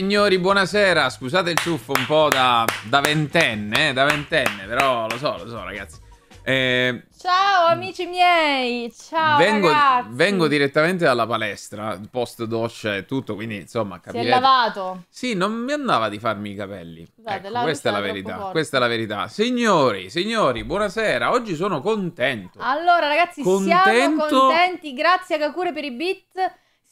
Signori, buonasera. Scusate il ciuffo un po' da, da ventenne, eh, da ventenne, però lo so, lo so, ragazzi. Eh, ciao amici miei, ciao vengo, vengo, direttamente dalla palestra, post doccia e tutto, quindi insomma capirete. Si è lavato. Sì, non mi andava di farmi i capelli. Guarda, ecco, questa è la verità, questa è la verità. Signori, signori, buonasera, oggi sono contento. Allora ragazzi, contento... siamo contenti, grazie a Kakure per i beat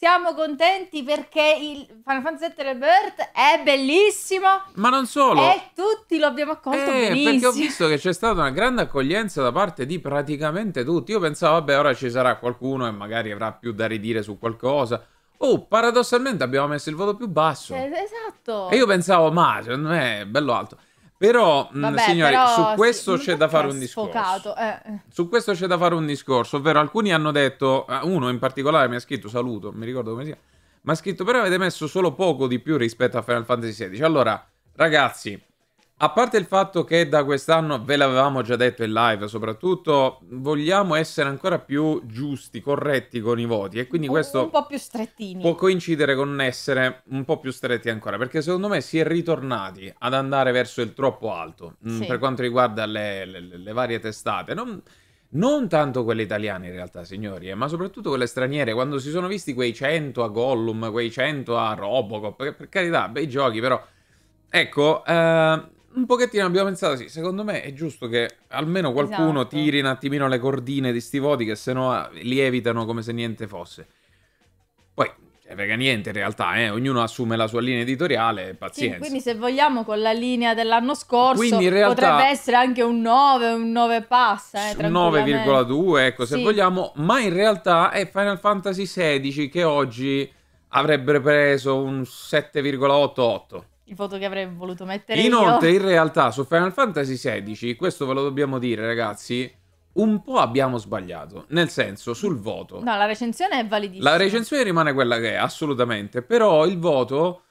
siamo contenti perché il Final Fantasy VII Rebirth è bellissimo. Ma non solo. E tutti lo abbiamo accolto eh, benissimo. Perché ho visto che c'è stata una grande accoglienza da parte di praticamente tutti. Io pensavo, vabbè, ora ci sarà qualcuno e magari avrà più da ridire su qualcosa. Oh, paradossalmente abbiamo messo il voto più basso. esatto. E io pensavo, ma secondo me è bello alto. Però, mm, Vabbè, signori, però, su questo sì, c'è da fare un discorso. Eh, eh. Su questo c'è da fare un discorso, ovvero alcuni hanno detto, ah, uno in particolare mi ha scritto, saluto, mi ricordo come sia, chiama, mi ha scritto, però avete messo solo poco di più rispetto a Final Fantasy XVI. Allora, ragazzi, a parte il fatto che da quest'anno, ve l'avevamo già detto in live, soprattutto vogliamo essere ancora più giusti, corretti con i voti e quindi questo un po' più strettini. può coincidere con essere un po' più stretti ancora, perché secondo me si è ritornati ad andare verso il troppo alto mm, sì. mh, per quanto riguarda le, le, le varie testate. Non, non, tanto quelle italiane in realtà, signori, eh, ma soprattutto quelle straniere, quando si sono visti quei 100 a Gollum, quei 100 a Robocop, per, per carità, bei giochi però... Ecco, eh, un pochettino abbiamo pensato, sì, secondo me è giusto che almeno qualcuno esatto. tiri un attimino le cordine di sti voti che sennò lievitano come se niente fosse. Poi ne cioè, frega niente in realtà, eh? ognuno assume la sua linea editoriale, pazienza. Sì, quindi se vogliamo con la linea dell'anno scorso realtà, potrebbe essere anche un 9, un 9 passa, eh, 9,2 ecco sì. se vogliamo, ma in realtà è Final Fantasy XVI che oggi avrebbe preso un 7,88 il voto che avrei voluto mettere Inoltre, io. in realtà, su Final Fantasy XVI, questo ve lo dobbiamo dire, ragazzi, un po' abbiamo sbagliato, nel senso, sul voto. No, la recensione è validissima. La recensione rimane quella che è, assolutamente, però il voto...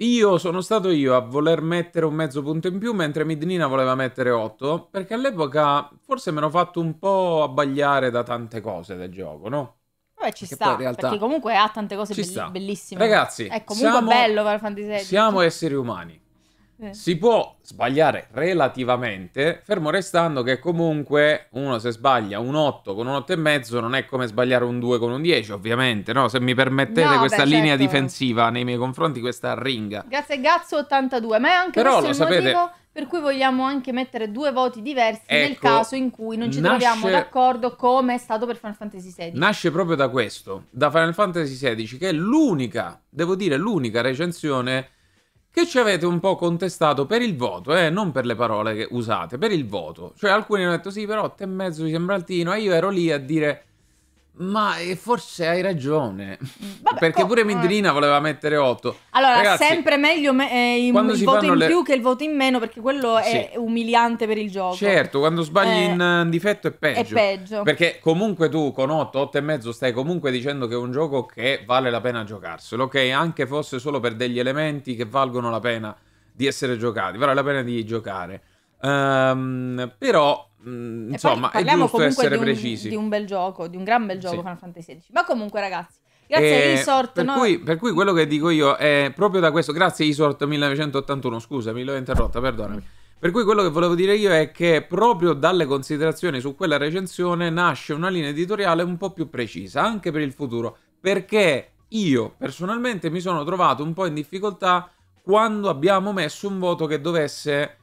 Io sono stato io a voler mettere un mezzo punto in più mentre Midnina voleva mettere 8 perché all'epoca forse mi ero fatto un po' abbagliare da tante cose del gioco, no? Vabbè, ci perché sta, realtà... perché comunque ha tante cose be- bellissime. Ragazzi, è comunque siamo, bello Final Fantasy XVI. Eh, siamo esseri umani. Eh. Si può sbagliare relativamente, fermo restando che comunque uno se sbaglia un 8 con un 8 e mezzo non è come sbagliare un 2 con un 10, ovviamente, no? Se mi permettete no, questa beh, linea certo. difensiva nei miei confronti, questa ringa. Grazie Gazzo 82, ma è anche Però, questo lo sapete, motivo per cui vogliamo anche mettere due voti diversi ecco, nel caso in cui non ci nasce, troviamo d'accordo come è stato per Final Fantasy XVI. Nasce proprio da questo, da Final Fantasy XVI, che è l'unica, devo dire, l'unica recensione che ci avete un po' contestato per il voto, eh, non per le parole che usate, per il voto. Cioè alcuni hanno detto sì, però 8 e mezzo mi sembra altino, e io ero lì a dire ma forse hai ragione. Mm, vabbè, Perché pure Mindrina eh. voleva mettere 8. Allora, Ragazzi, sempre meglio me- eh, il, voto in le... più che il voto in meno, perché quello è umiliante per il gioco. Certo, quando sbagli eh, in, eh, in, difetto è peggio. È peggio. Perché comunque tu con 8, 8 e mezzo stai comunque dicendo che è un gioco che vale la pena giocarselo, ok? Anche fosse solo per degli elementi che valgono la pena di essere giocati, vale la pena di giocare. Um, però mh, mm, insomma, è giusto essere di un, precisi. Di un bel gioco, di un gran bel gioco sì. Final Fantasy XVI. Ma comunque, ragazzi, Grazie eh, Isort. Per, no? cui, per, cui, quello che dico io è proprio da questo. Grazie Isort 1981, scusami, l'ho interrotta, perdonami. Per cui quello che volevo dire io è che proprio dalle considerazioni su quella recensione nasce una linea editoriale un po' più precisa, anche per il futuro, perché io personalmente mi sono trovato un po' in difficoltà quando abbiamo messo un voto che dovesse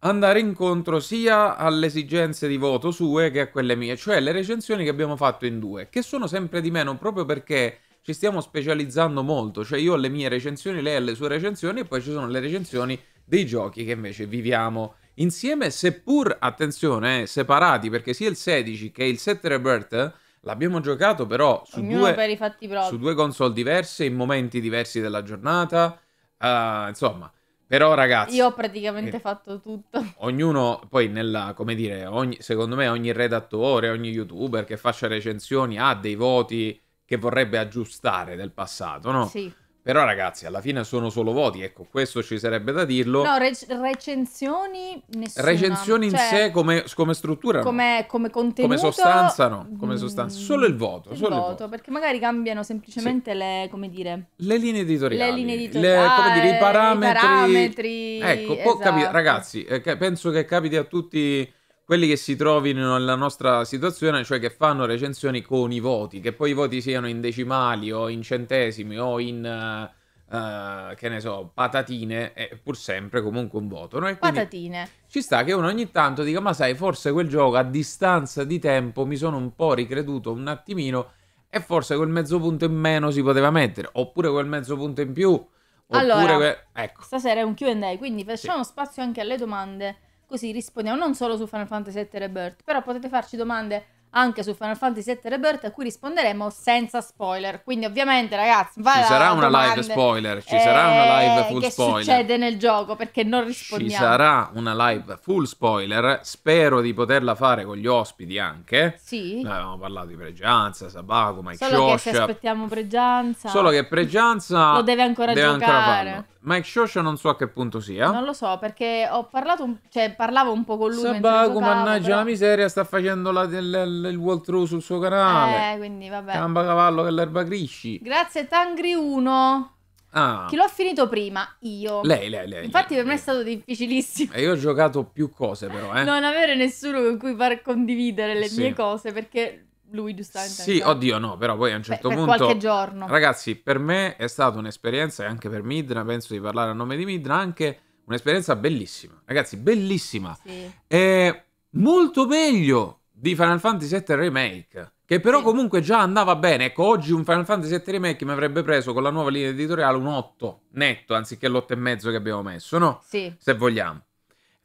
andare incontro sia alle esigenze di voto sue che a quelle mie, cioè le recensioni che abbiamo fatto in due, che sono sempre di meno proprio perché ci stiamo specializzando molto, cioè io ho le mie recensioni, lei ha le sue recensioni e poi ci sono le recensioni dei giochi che invece viviamo insieme, seppur, attenzione, eh, separati, perché sia il 16 che il 7 Rebirth l'abbiamo giocato però su due, per su due, console diverse, in momenti diversi della giornata, uh, insomma... Però ragazzi... Io ho praticamente eh, fatto tutto. Ognuno, poi nella, come dire, ogni, secondo me ogni redattore, ogni youtuber che faccia recensioni ha dei voti che vorrebbe aggiustare del passato, no? Sì. Però ragazzi, alla fine sono solo voti, ecco, questo ci sarebbe da dirlo. No, rec- recensioni nessuna. Recensioni cioè, in sé come, come struttura come, no. come contenuto. Come sostanza no, mm, come sostanza. Solo il voto. Il, solo voto, il voto, perché magari cambiano semplicemente sì. le, come dire... Le linee editoriali. Le linee editoriali. Le, come dire, i parametri. Eh, I parametri. Ecco, esatto. capi- ragazzi, eh, penso che capiti a tutti quelli che si trovino nella nostra situazione, cioè che fanno recensioni con i voti, che poi i voti siano in decimali o in centesimi o in... Uh, che ne so, patatine è pur sempre comunque un voto. No? Patatine. Ci sta che uno ogni tanto dica: Ma sai, forse quel gioco a distanza di tempo mi sono un po' ricreduto un attimino e forse quel mezzo punto in meno si poteva mettere, oppure quel mezzo punto in più. Oppure allora, que... ecco. stasera è un QA, quindi facciamo sì. spazio anche alle domande così rispondiamo non solo su Final Fantasy VII Rebirth, però potete farci domande anche su Final Fantasy VII Rebirth a cui risponderemo senza spoiler. Quindi ovviamente ragazzi, ci sarà una domande, live spoiler, ci eh, sarà una live full che spoiler. Che succede nel gioco perché non rispondiamo. Ci sarà una live full spoiler, spero di poterla fare con gli ospiti anche. Sì. Noi avevamo parlato di Pregianza, Sabaku, Mike Solo Scioscia. Solo che aspettiamo Pregianza. Solo che Pregianza lo deve ancora deve giocare. Ancora Mike Shosha non so a che punto sia. Non lo so perché ho parlato, un... cioè parlavo un po' con lui Sabaco, giocavo, mannaggia però... la miseria, sta facendo la del il, il walkthrough sul suo canale. Eh, quindi vabbè. Camba cavallo che l'erba crisci. Grazie Tangri1. Ah. Chi l'ho finito prima? Io. Lei, lei, lei. Infatti lei, per me è stato difficilissimo. E eh, io ho giocato più cose però, eh. non avere nessuno con cui far condividere le sì. mie cose perché lui giustamente. Sì, ancora. oddio no, però poi a un certo Beh, punto... qualche giorno. Ragazzi, per me è stata un'esperienza e anche per Midra, penso di parlare a nome di Midra, anche un'esperienza bellissima. Ragazzi, bellissima. Sì. È molto meglio di Final Fantasy VII Remake. Che però sì. comunque già andava bene. Ecco, oggi un Final Fantasy VII Remake mi avrebbe preso con la nuova linea editoriale un 8 netto, anziché l'8,5 che abbiamo messo, no? Sì. Se vogliamo.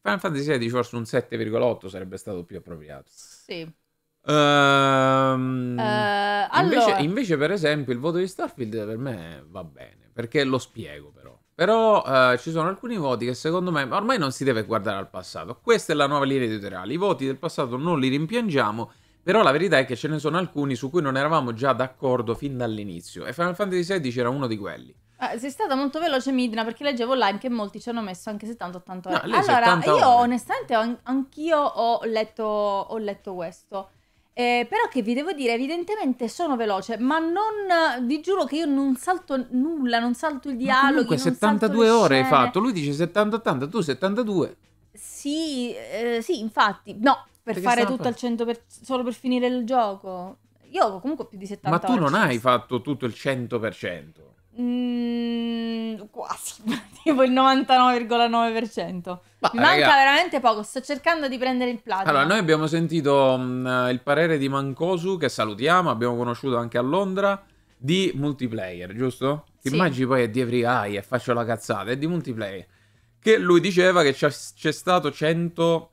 Final Fantasy VI forse un 7,8 sarebbe stato più appropriato. Sì. Um, uh, invece, invece, per esempio, il voto di Starfield per me va bene, perché lo spiego. Però. Però eh, ci sono alcuni voti che secondo me ormai non si deve guardare al passato. Questa è la nuova linea editoriale. I voti del passato non li rimpiangiamo, però la verità è che ce ne sono alcuni su cui non eravamo già d'accordo fin dall'inizio. E Final Fantasy XVI era uno di quelli. Ah, sei stata molto veloce, Midna, perché leggevo online che molti ci hanno messo anche 70-80 ore. No, allora, io onestamente, anch'io ho letto, ho letto questo. Eh, però che vi devo dire, evidentemente sono veloce, ma non vi giuro che io non salto nulla, non salto i dialoghi. Comunque 72 ore hai fatto, lui dice 70-80, tu 72. Sì, eh, sì, infatti, no, per Perché fare tutto al 100% solo per finire il gioco. Io comunque più di 70 Ma tu non hai fatto tutto il 100%. Mm, quasi, tipo il 99,9%. Ma, Mi manca raga. veramente poco, sto cercando di prendere il platino. Allora, noi abbiamo sentito um, il parere di Mancosu, che salutiamo, abbiamo conosciuto anche a Londra, di multiplayer, giusto? Ti sì. immagini poi è di Every Eye e faccio la cazzata, è di multiplayer. Che lui diceva che c'è, c'è stato 120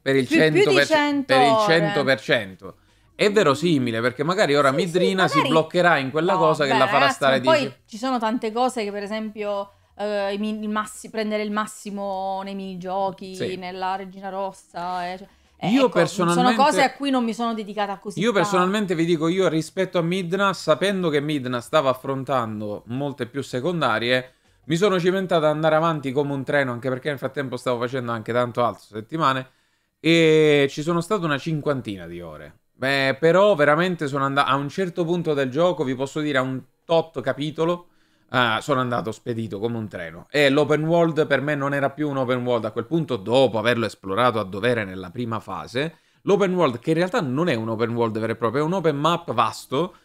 per il, più, 100, per, 100 per il 100%. È verosimile perché magari ora sì, Midrina sì, magari... si bloccherà in quella no, cosa beh, che la farà ragazzi, stare di Poi ci sono tante cose che per esempio eh, il massi... prendere il massimo nei minigiochi, sì. nella Regina Rossa, eh, cioè... Eh, io ecco, personalmente, sono cose a cui non mi sono dedicata così. Io personalmente vi dico, io rispetto a Midna, sapendo che Midna stava affrontando molte più secondarie, mi sono cimentato ad andare avanti come un treno, anche perché nel frattempo stavo facendo anche tanto altro settimane, e ci sono state una cinquantina di ore. Beh, però veramente sono andato... A un certo punto del gioco, vi posso dire, a un tot capitolo, uh, sono andato spedito come un treno. E l'open world per me non era più un open world. A quel punto, dopo averlo esplorato a dovere nella prima fase, l'open world, che in realtà non è un open world vero e proprio, è un open map vasto,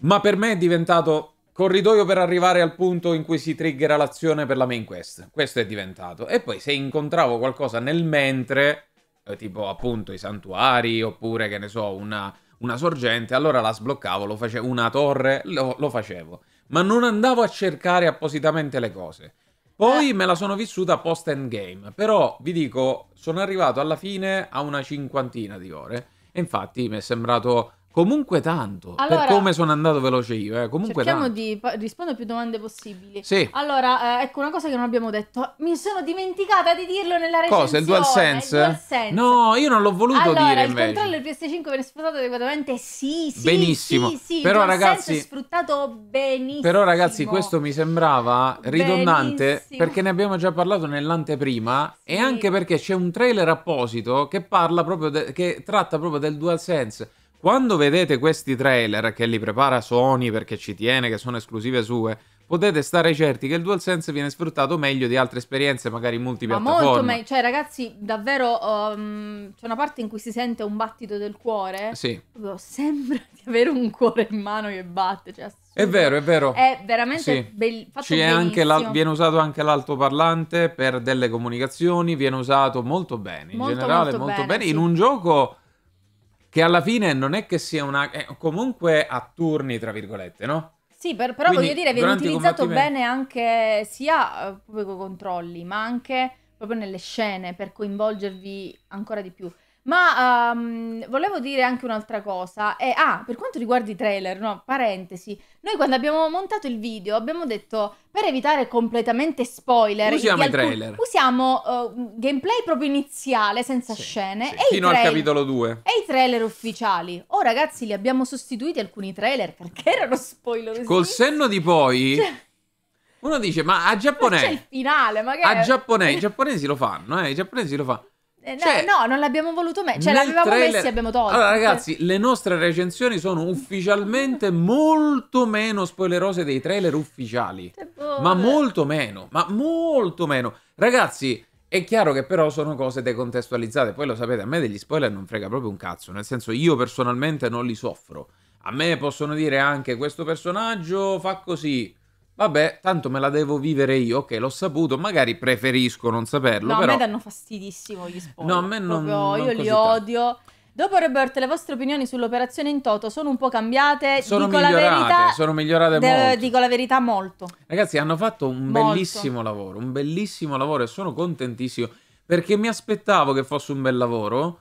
ma per me è diventato corridoio per arrivare al punto in cui si triggera l'azione per la main quest. Questo è diventato. E poi se incontravo qualcosa nel mentre eh, tipo appunto i santuari oppure che ne so, una, una sorgente, allora la sbloccavo, lo facevo, una torre, lo, lo facevo. Ma non andavo a cercare appositamente le cose. Poi eh. me la sono vissuta post endgame, però vi dico, sono arrivato alla fine a una cinquantina di ore. E infatti mi è sembrato Comunque tanto, allora, per come sono andato veloce io, eh, comunque cerchiamo tanto. di pa- rispondere più domande possibili. Sì. Allora, eh, ecco una cosa che non abbiamo detto, mi sono dimenticata di dirlo nella recensione. Cosa, il DualSense? Il DualSense. No, io non l'ho voluto allora, dire invece. Allora, il controllo del PS5 viene sfruttato adeguatamente? Sì, sì, Benissimo. Sì, sì, però ragazzi, è sfruttato benissimo. Però ragazzi, questo mi sembrava ridondante benissimo. perché ne abbiamo già parlato nell'anteprima sì. e anche perché c'è un trailer apposito che parla proprio de- che tratta proprio del DualSense quando vedete questi trailer che li prepara Sony perché ci tiene, che sono esclusive sue, potete stare certi che il DualSense viene sfruttato meglio di altre esperienze, magari multipiattaforme. Ma molto meglio, cioè ragazzi, davvero um, c'è una parte in cui si sente un battito del cuore. Sì. Proprio sembra di avere un cuore in mano che batte, cioè assurdo. È vero, è vero. È veramente sì. be- bello. viene usato anche l'altoparlante per delle comunicazioni, viene usato molto bene, in molto, generale molto, molto bene, bene. Sì. in un gioco che alla fine non è che sia una... È comunque a turni, tra virgolette, no? Sì, per, però Quindi, voglio dire, viene utilizzato bene anche sia eh, proprio con i controlli, ma anche proprio nelle scene per coinvolgervi ancora di più. Ma um, volevo dire anche un'altra cosa. Eh, ah, per quanto riguarda i trailer, no, parentesi. Noi quando abbiamo montato il video abbiamo detto, per evitare completamente spoiler... Usiamo i trailer. Usiamo uh, gameplay proprio iniziale, senza sì, scene. Sì. E Fino al capitolo 2. E i trailer ufficiali. Oh ragazzi, li abbiamo sostituiti alcuni trailer perché erano spoiler. Col senno di poi... Cioè... Uno dice, ma a giapponese... Ma c'è il finale, magari... A giapponese, i giapponesi lo fanno, eh, i giapponesi lo fanno. Eh, no, cioè, no, non l'abbiamo voluto mai. Cioè, l'avevamo trailer... messo e abbiamo tolto. Allora, ragazzi, le nostre recensioni sono ufficialmente molto meno spoilerose dei trailer ufficiali. Ma molto meno, ma molto meno. Ragazzi, è chiaro che però sono cose decontestualizzate. Poi lo sapete, a me degli spoiler non frega proprio un cazzo. Nel senso, io personalmente non li soffro. A me possono dire anche questo personaggio fa così vabbè, tanto me la devo vivere io, ok, l'ho saputo, magari preferisco non saperlo. No, però... a me danno fastidissimo gli spoiler. No, a me non. Proprio, non io li tanto. odio. Dopo Robert, le vostre opinioni sull'operazione in toto sono un po' cambiate. Sono dico migliorate, la verità, sono migliorate de, molto. Dico la verità molto. Ragazzi, hanno fatto un molto. bellissimo lavoro, un bellissimo lavoro e sono contentissimo perché mi aspettavo che fosse un bel lavoro,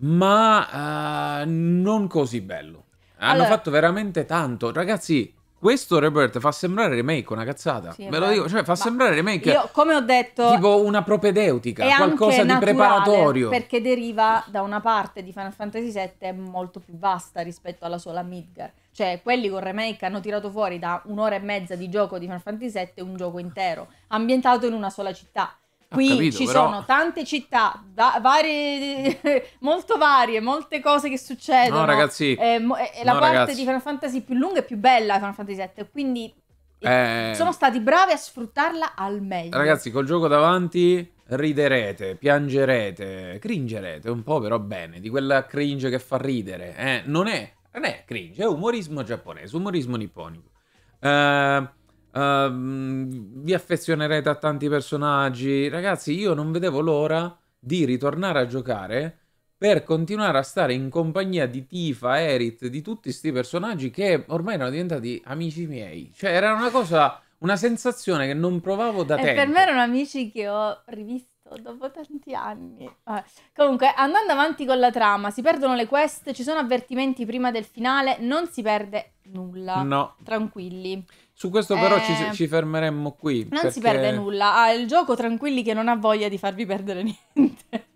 ma uh, non così bello. Hanno allora, fatto veramente tanto. Ragazzi, questo Robert fa sembrare remake una cazzata. Sì, Ve lo dico, cioè fa Ma sembrare remake. Io, come ho detto, tipo una propedeutica, qualcosa di preparatorio. Perché deriva da una parte di Final Fantasy VII molto più vasta rispetto alla sola Midgar. Cioè, quelli con remake hanno tirato fuori da un'ora e mezza di gioco di Final Fantasy VII un gioco intero, ambientato in una sola città. Qui capito, ci però... sono tante città, da, varie, molto varie, molte cose che succedono. No, ragazzi. Eh, mo- eh, la no, parte ragazzi. di Final Fantasy più lunga e più bella di Final Fantasy VII, quindi eh, eh... sono stati bravi a sfruttarla al meglio. Ragazzi, col gioco davanti riderete, piangerete, cringerete un po', però bene, di quella cringe che fa ridere. Eh, non, è, non è cringe, è umorismo giapponese, umorismo nipponico. Eh, Ehm, vi affezionerete a tanti personaggi. Ragazzi, io non vedevo l'ora di ritornare a giocare per continuare a stare in compagnia di Tifa, Erit, di tutti questi personaggi che ormai erano diventati amici miei. Cioè, era una cosa, una sensazione che non provavo da e tempo. Per me erano amici che ho rivisto dopo tanti anni. Vabbè. Comunque, andando avanti con la trama, si perdono le quest, ci sono avvertimenti prima del finale, non si perde nulla. No. Tranquilli. Su questo però eh... ci, ci, fermeremmo qui. Non perché... si perde nulla. Ha ah, il gioco tranquilli che non ha voglia di farvi perdere niente.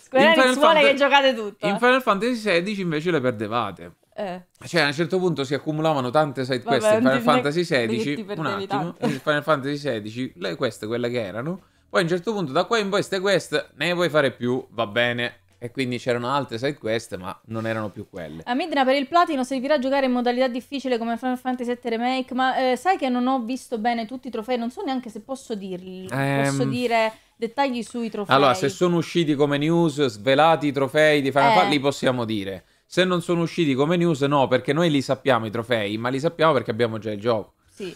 Square Enix vuole Fant- che giocate tutto. In Final Fantasy XVI invece le perdevate. Eh. Cioè, a un certo punto si accumulavano tante side quest in Final Fantasy XVI. Un attimo, in Final Fantasy XVI, le quest quelle che erano. Poi a un certo punto, da qua in poi, queste quest ne vuoi fare più, va bene, e quindi c'erano altre side quest, ma non erano più quelle. A Midna per il platino servirà a giocare in modalità difficile come Final Fantasy VII Remake, ma eh, sai che non ho visto bene tutti i trofei, non so neanche se posso dirli. Ehm... Posso dire dettagli sui trofei. Allora, se sono usciti come news, svelati i trofei di Final eh. Fantasy, li possiamo dire. Se non sono usciti come news, no, perché noi li sappiamo i trofei, ma li sappiamo perché abbiamo già il gioco. Sì.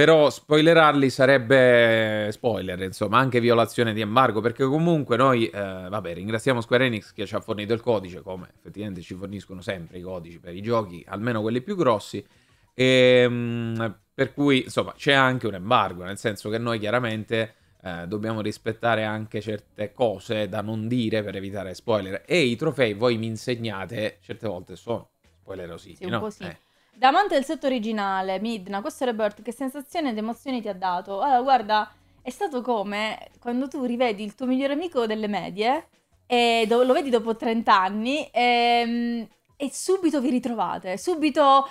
Però spoilerarli sarebbe spoiler, insomma, anche violazione di embargo, perché comunque noi, eh, vabbè, ringraziamo Square Enix che ci ha fornito il codice, come effettivamente ci forniscono sempre i codici per i giochi, almeno quelli più grossi, e, ehm, mh, per cui, insomma, c'è anche un embargo, nel senso che noi chiaramente eh, dobbiamo rispettare anche certe cose da non dire per evitare spoiler, e i trofei voi mi insegnate certe volte sono spoilerosi. sì, no? po sì. Eh. Davanti al set originale, Midna, questo Rebirth, che sensazione ed emozioni ti ha dato? Allora, guarda, è stato come quando tu rivedi il tuo migliore amico delle medie, e lo vedi dopo 30 anni, e, ehm, e subito vi ritrovate, subito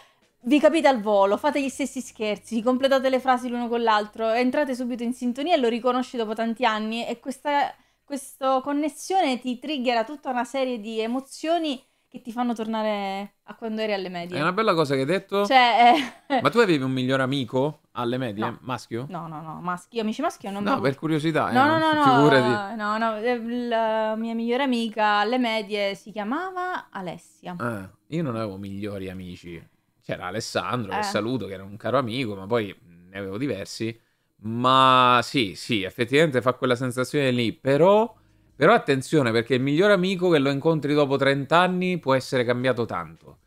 vi capite al volo, fate gli stessi scherzi, completate le frasi l'uno con l'altro, entrate subito in sintonia e lo riconosci dopo tanti anni e questa, questa connessione ti triggera tutta una serie di emozioni che ti fanno tornare a quando eri alle medie. È una bella cosa che hai detto. Cioè, eh... Ma tu avevi un miglior amico alle medie? No. Maschio? No, no, no, maschio. Amici maschio non No, per curiosità. No, eh, no, no, no, figurati. no, no. Eh, La eh, mia migliore amica alle medie si chiamava Alessia. Ah, io non avevo migliori amici. C'era Alessandro, eh. che saluto, che era un caro amico, ma poi ne avevo diversi. Ma sì, sì, effettivamente fa quella sensazione lì, però però attenzione perché il miglior amico che lo incontri dopo 30 anni può essere cambiato tanto.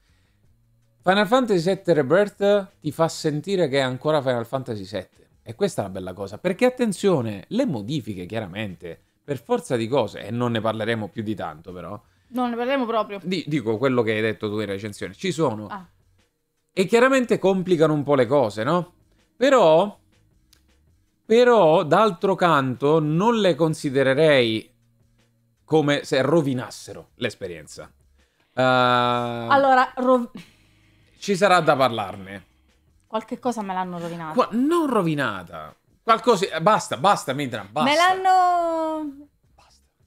Final Fantasy VII Rebirth ti fa sentire che è ancora Final Fantasy VII. E questa è la bella cosa, perché attenzione, le modifiche chiaramente, per forza di cose, e non ne parleremo più di tanto però. Non ne parleremo proprio. Di, dico quello che hai detto tu in recensione, ci sono. Ah. E chiaramente complicano un po' le cose, no? Però, però d'altro canto, non le considererei come se rovinassero l'esperienza. Uh, allora, rov- ci sarà da parlarne. Qualche cosa me l'hanno rovinata. Qua- non rovinata. Qualcosa. Eh, basta, basta, Midran. Basta. Me l'hanno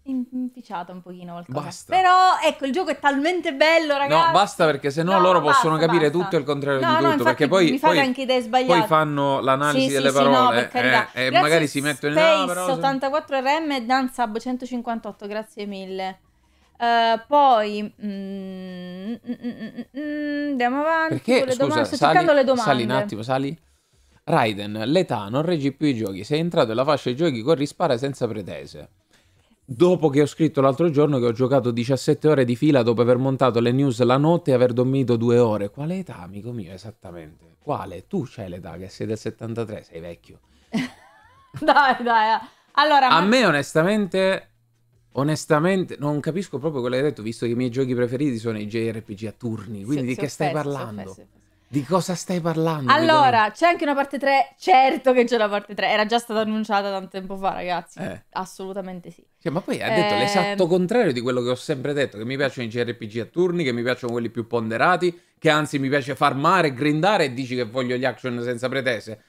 impicciata un pochino qualcosa. Basta. Però ecco, il gioco è talmente bello, ragazzi. No, basta perché sennò no, loro basta, possono capire tutto il contrario no, di tutto, no, perché poi mi fate anche idee sbagliate. Poi fanno l'analisi sì, delle sì, parole sì, no, eh, e eh, magari si mettono in Space 84 RM e Dan Sub 158, grazie mille. Uh, poi mm mm mm, mm, mm, mm, andiamo avanti perché, con le scusa, domande. Sto sali, cercando le domande. Sali un attimo, sali. Raiden, l'età non reggi più i giochi. Sei entrato nella fascia dei giochi con rispara senza pretese. Dopo che ho scritto l'altro giorno che ho giocato 17 ore di fila dopo aver montato le news la notte e aver dormito due ore. Quale età, amico mio, esattamente? Quale? Tu c'hai l'età che sei del 73, sei vecchio. dai, dai. Eh. Allora, a ma... me onestamente onestamente non capisco proprio quello che hai detto, visto che i miei giochi preferiti sono i JRPG a turni, quindi sì, di che offeso, stai parlando? Si offeso, si offeso. Di cosa stai parlando? Allora, c'è anche una parte 3? Certo che c'è una parte 3. Era già stata annunciata tanto tempo fa, ragazzi. Eh. Assolutamente sì. Cioè, ma poi ha detto eh... l'esatto contrario di quello che ho sempre detto, che mi piacciono i CRPG a turni, che mi piacciono quelli più ponderati, che anzi mi piace farmare, grindare e dici che voglio gli action senza pretese.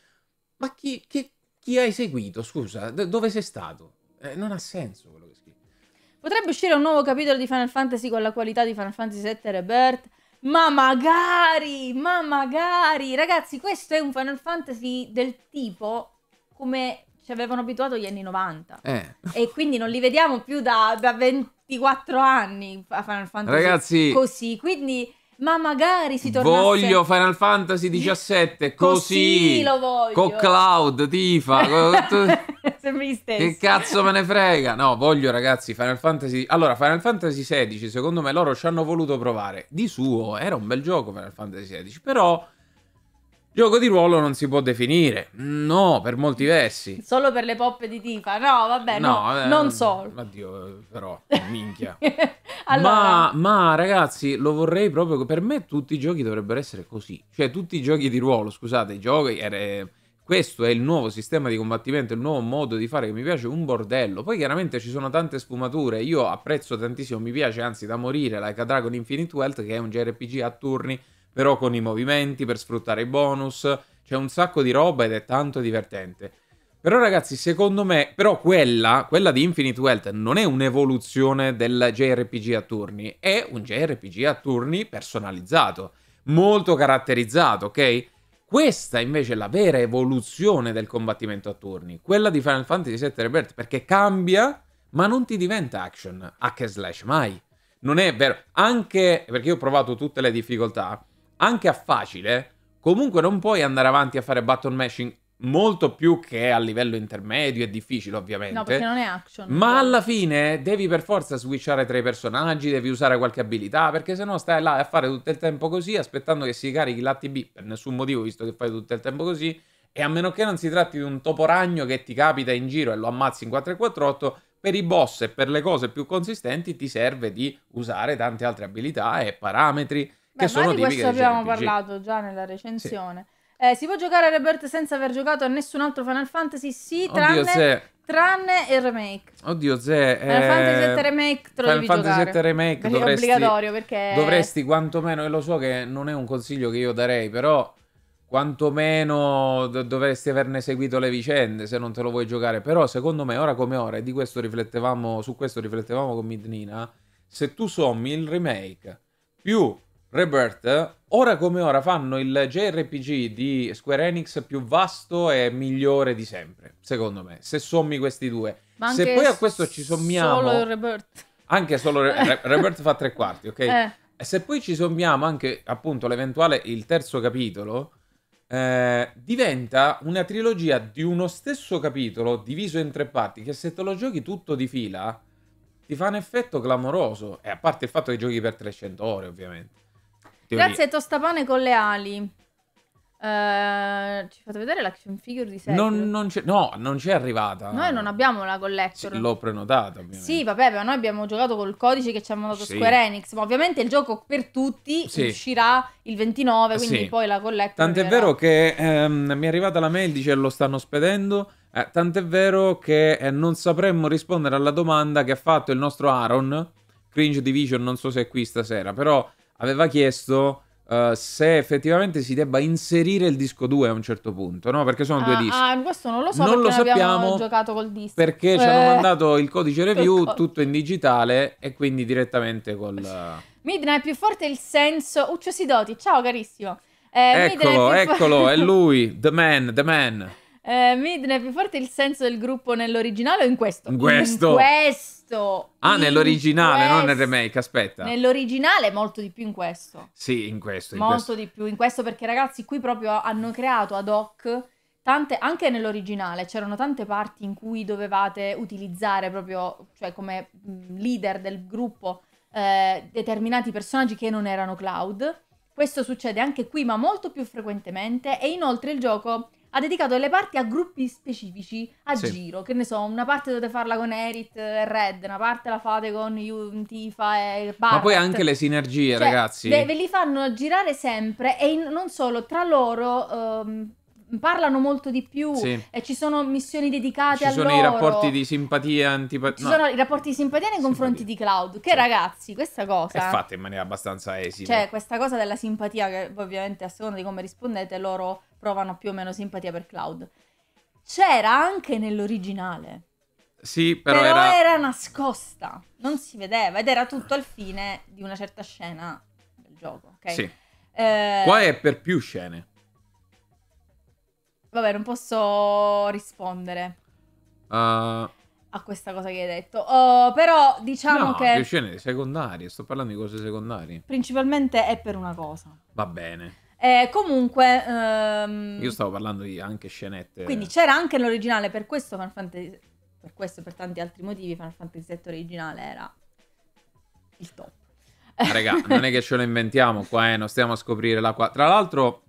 Ma chi, chi, chi hai seguito, scusa? D- dove sei stato? Eh, non ha senso quello che scrivi. Potrebbe uscire un nuovo capitolo di Final Fantasy con la qualità di Final Fantasy VII Rebirth ma magari, ma magari, ragazzi, questo è un Final Fantasy del tipo come ci avevano abituato gli anni 90. Eh. E quindi non li vediamo più da, da 24 anni a Final Fantasy. Ragazzi, così, quindi ma magari si torna Voglio Final Fantasy 17 così, così lo voglio. Con Cloud, Tifa, con... tutte me stesse. Che cazzo me ne frega? No, voglio ragazzi Final Fantasy... Allora, Final Fantasy XVI, secondo me loro ci hanno voluto provare. Di suo, era un bel gioco Final Fantasy XVI, però... Gioco di ruolo non si può definire, no, per molti versi. Solo per le poppe di Tifa, no, vabbè, no, no eh, non so. Oddio, però, minchia. allora... ma, ma, ragazzi, lo vorrei proprio, per me tutti i giochi dovrebbero essere così. Cioè, tutti i giochi di ruolo, scusate, i giochi... Era eh, questo è il nuovo sistema di combattimento, il nuovo modo di fare che mi piace un bordello. Poi chiaramente ci sono tante sfumature, io apprezzo tantissimo, mi piace anzi da morire Like a Dragon Infinite Wealth che è un JRPG a turni, però con i movimenti per sfruttare i bonus, c'è un sacco di roba ed è tanto divertente. Però ragazzi, secondo me, però quella, quella di Infinite Wealth non è un'evoluzione del JRPG a turni, è un JRPG a turni personalizzato, molto caratterizzato, ok? Questa invece è la vera evoluzione del combattimento a turni, quella di Final Fantasy VII Rebirth, perché cambia, ma non ti diventa action hack and slash mai. Non è vero, anche perché io ho provato tutte le difficoltà, anche a facile, comunque non puoi andare avanti a fare button mashing molto più che a livello intermedio è difficile ovviamente. No, perché non è action. Ma alla fine devi per forza switchare tra i personaggi, devi usare qualche abilità, perché se no stai là a fare tutto il tempo così, aspettando che si carichi l'ATB, per nessun motivo, visto che fai tutto il tempo così, e a meno che non si tratti di un toporagno che ti capita in giro e lo ammazzi in 448, per i boss e per le cose più consistenti ti serve di usare tante altre abilità e parametri Beh, che sono tipiche di questo abbiamo RPG. parlato già nella recensione. Sì eh, si può giocare a Rebirth senza aver giocato a nessun altro Final Fantasy? Sì, Oddio, tranne, se... tranne il remake. Oddio, Zè. Final eh... Fantasy VII Remake te lo Final Fantasy VII Remake dovresti, è obbligatorio perché. Dovresti, quantomeno, e lo so che non è un consiglio che io darei, però. Quantomeno dovresti averne seguito le vicende se non te lo vuoi giocare. Però, secondo me, ora come ora, e di questo riflettevamo, su questo riflettevamo con Midnina. Se tu sommi il remake più Rebirth, ora come ora fanno il JRPG di Square Enix più vasto e migliore di sempre, secondo me, se sommi questi due. Ma se poi a questo ci sommiamo... Solo Rebirth. Anche solo Re- Rebirth fa tre quarti, ok? Eh. E se poi ci sommiamo anche appunto l'eventuale il terzo capitolo, eh, diventa una trilogia di uno stesso capitolo diviso in tre parti che se te lo giochi tutto di fila ti fa un effetto clamoroso. E a parte il fatto che giochi per 300 ore ovviamente. Grazie Tostapane con le ali. Uh, ci fate vedere l'action figure di Sekiro? Non, non no, non c'è arrivata. Noi non abbiamo la collector. Sì, l'ho prenotata. Ovviamente. Sì, vabbè, ma noi abbiamo giocato col codice che ci ha mandato sì. Square Enix. Ma ovviamente il gioco per tutti sì. uscirà il 29, eh, quindi poi la collector. Tant'è verrà. vero che ehm, mi è arrivata la mail, dice lo stanno spedendo. Eh, tant'è vero che eh, non sapremmo rispondere alla domanda che ha fatto il nostro Aaron. Cringe Division, non so se è qui stasera, però aveva chiesto uh, se effettivamente si debba inserire il disco 2 a un certo punto, no? Perché sono ah, due dischi. Ah, questo non lo so non lo sappiamo giocato col disco. Perché eh. ci hanno eh. mandato il codice review il tutto in digitale e quindi direttamente col Midnight è più forte il senso Uccio uh, Doti, Ciao carissimo. Eh, eccolo, è eccolo, for... è lui, the man, the man. Eh, Midnight è più forte il senso del gruppo nell'originale o in questo? In questo. In questo visto. Ah, nell'originale, quest... non nel remake, aspetta. Nell'originale molto di più in questo. Sì, in questo. In molto questo. di più in questo perché ragazzi qui proprio hanno creato ad hoc tante, anche nell'originale c'erano tante parti in cui dovevate utilizzare proprio, cioè come leader del gruppo, eh, determinati personaggi che non erano Cloud. Questo succede anche qui, ma molto più frequentemente. E inoltre il gioco ha dedicato le parti a gruppi specifici a sì. giro, che ne so, una parte dovete farla con Erit e Red, una parte la fate con U, Tifa e Barret. Ma poi anche le sinergie, cioè, ragazzi. Ve, ve, li fanno girare sempre e in, non solo, tra loro... Um, parlano molto di più sì. e ci sono missioni dedicate a loro. Ci sono i rapporti di simpatia antipatia. Ci no. sono i rapporti di simpatia nei confronti di Cloud, che sì. ragazzi, questa cosa è fatta in maniera abbastanza esile. Cioè, questa cosa della simpatia che ovviamente a seconda di come rispondete loro provano più o meno simpatia per Cloud. C'era anche nell'originale. Sì, però, però era... era nascosta, non si vedeva ed era tutto al fine di una certa scena del gioco, ok? Sì. Eh... Qua è per più scene. Vabbè, non posso rispondere. Uh, a questa cosa che hai detto. Oh, però diciamo no, che... scene secondarie, sto parlando di cose secondarie. Principalmente è per una cosa. Va bene. Eh, comunque... Um... Io stavo parlando di anche scenette. Quindi c'era anche l'originale, per questo Final Fantasy... Per questo e per tanti altri motivi Final Fantasy VII originale era il top. Raga, non è che ce lo inventiamo qua, eh, non stiamo a scoprire l'acqua. Tra l'altro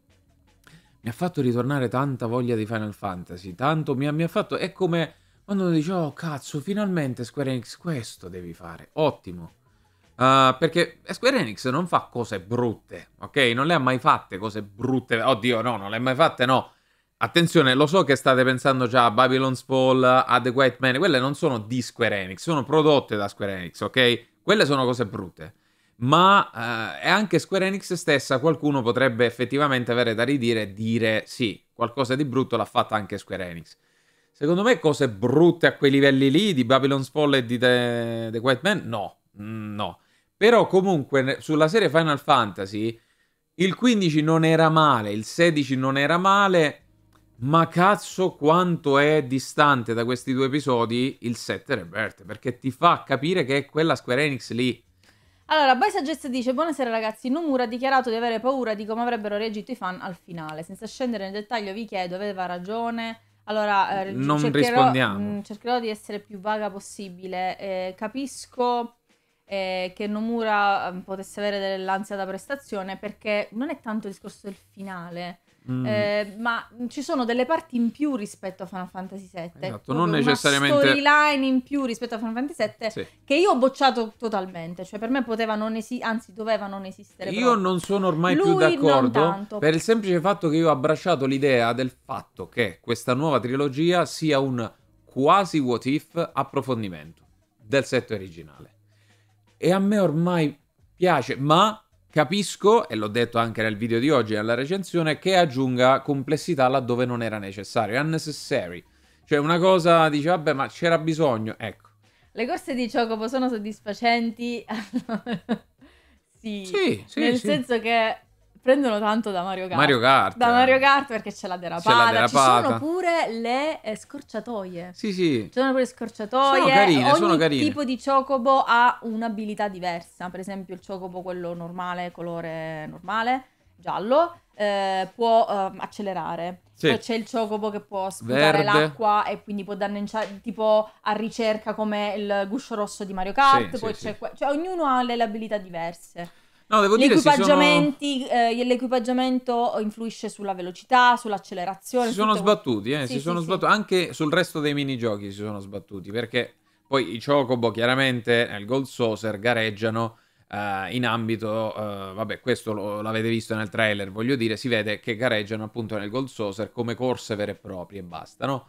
mi ha fatto ritornare tanta voglia di Final Fantasy, tanto mi ha, mi ha fatto... È come quando dici, oh cazzo, finalmente Square Enix questo devi fare, ottimo. Uh, perché Square Enix non fa cose brutte, ok? Non le ha mai fatte cose brutte. Oddio, no, non le ha mai fatte, no. Attenzione, lo so che state pensando già a Babylon's Fall, a The White Man. Quelle non sono di Square Enix, sono prodotte da Square Enix, ok? Quelle sono cose brutte ma eh, anche Square Enix stessa qualcuno potrebbe effettivamente avere da ridire e dire sì, qualcosa di brutto l'ha fatta anche Square Enix. Secondo me cose brutte a quei livelli lì di Babylon's Fall e di The, The White Man, no, mm, no. Però comunque sulla serie Final Fantasy il 15 non era male, il 16 non era male, ma cazzo quanto è distante da questi due episodi il 7 Rebirth, perché ti fa capire che quella Square Enix lì allora, Boy Suggest dice: Buonasera ragazzi. Nomura ha dichiarato di avere paura di come avrebbero reagito i fan al finale. Senza scendere nel dettaglio, vi chiedo, aveva ragione. Allora, eh, non cercherò, rispondiamo. Mh, mm, cercherò di essere più vaga possibile. Eh, capisco eh, che Nomura mm, potesse avere dell'ansia da prestazione perché non è tanto il discorso del finale Mm. Eh, ma ci sono delle parti in più rispetto a Final Fantasy VII. Esatto, non necessariamente. Una storyline in più rispetto a Final Fantasy VII sì. che io ho bocciato totalmente. Cioè, per me poteva non esistere, anzi, doveva non esistere. Io proprio. non sono ormai Lui più d'accordo. Per il semplice fatto che io ho abbracciato l'idea del fatto che questa nuova trilogia sia un quasi what if approfondimento del set originale. E a me ormai piace, ma Capisco, e l'ho detto anche nel video di oggi nella recensione, che aggiunga complessità laddove non era necessario, unnecessary. Cioè una cosa dice, vabbè, ma c'era bisogno, ecco. Le corse di Chocobo sono soddisfacenti? sì, sì, sì, nel sì. senso che prendono tanto da Mario Kart. Mario Kart. Da Mario eh. Kart perché c'è la derapata. C'è la derapata. Ci sono pure le eh, scorciatoie. Sì, sì. Ci sono pure le scorciatoie. Sono carine, Ogni sono carine. tipo di ciocobo ha un'abilità diversa. Per esempio il ciocobo quello normale, colore normale, giallo, eh, può eh, accelerare. Sì. Poi cioè, c'è il ciocobo che può sputare Verde. l'acqua e quindi può danneggiare, tipo a ricerca come il guscio rosso di Mario Kart. Sì, poi sì, c'è... Cioè ognuno ha le abilità diverse. No, devo dire sono... eh, l'equipaggiamento influisce sulla velocità, sull'accelerazione. Si sono tutto... sbattuti, eh, sì, si sì, sono sì. sbattuti. Anche sul resto dei minigiochi si sono sbattuti, perché poi i Chocobo chiaramente nel Gold Saucer gareggiano eh, in ambito, eh, vabbè questo lo, l'avete visto nel trailer, voglio dire, si vede che gareggiano appunto nel Gold Saucer come corse vere e proprie e basta, no?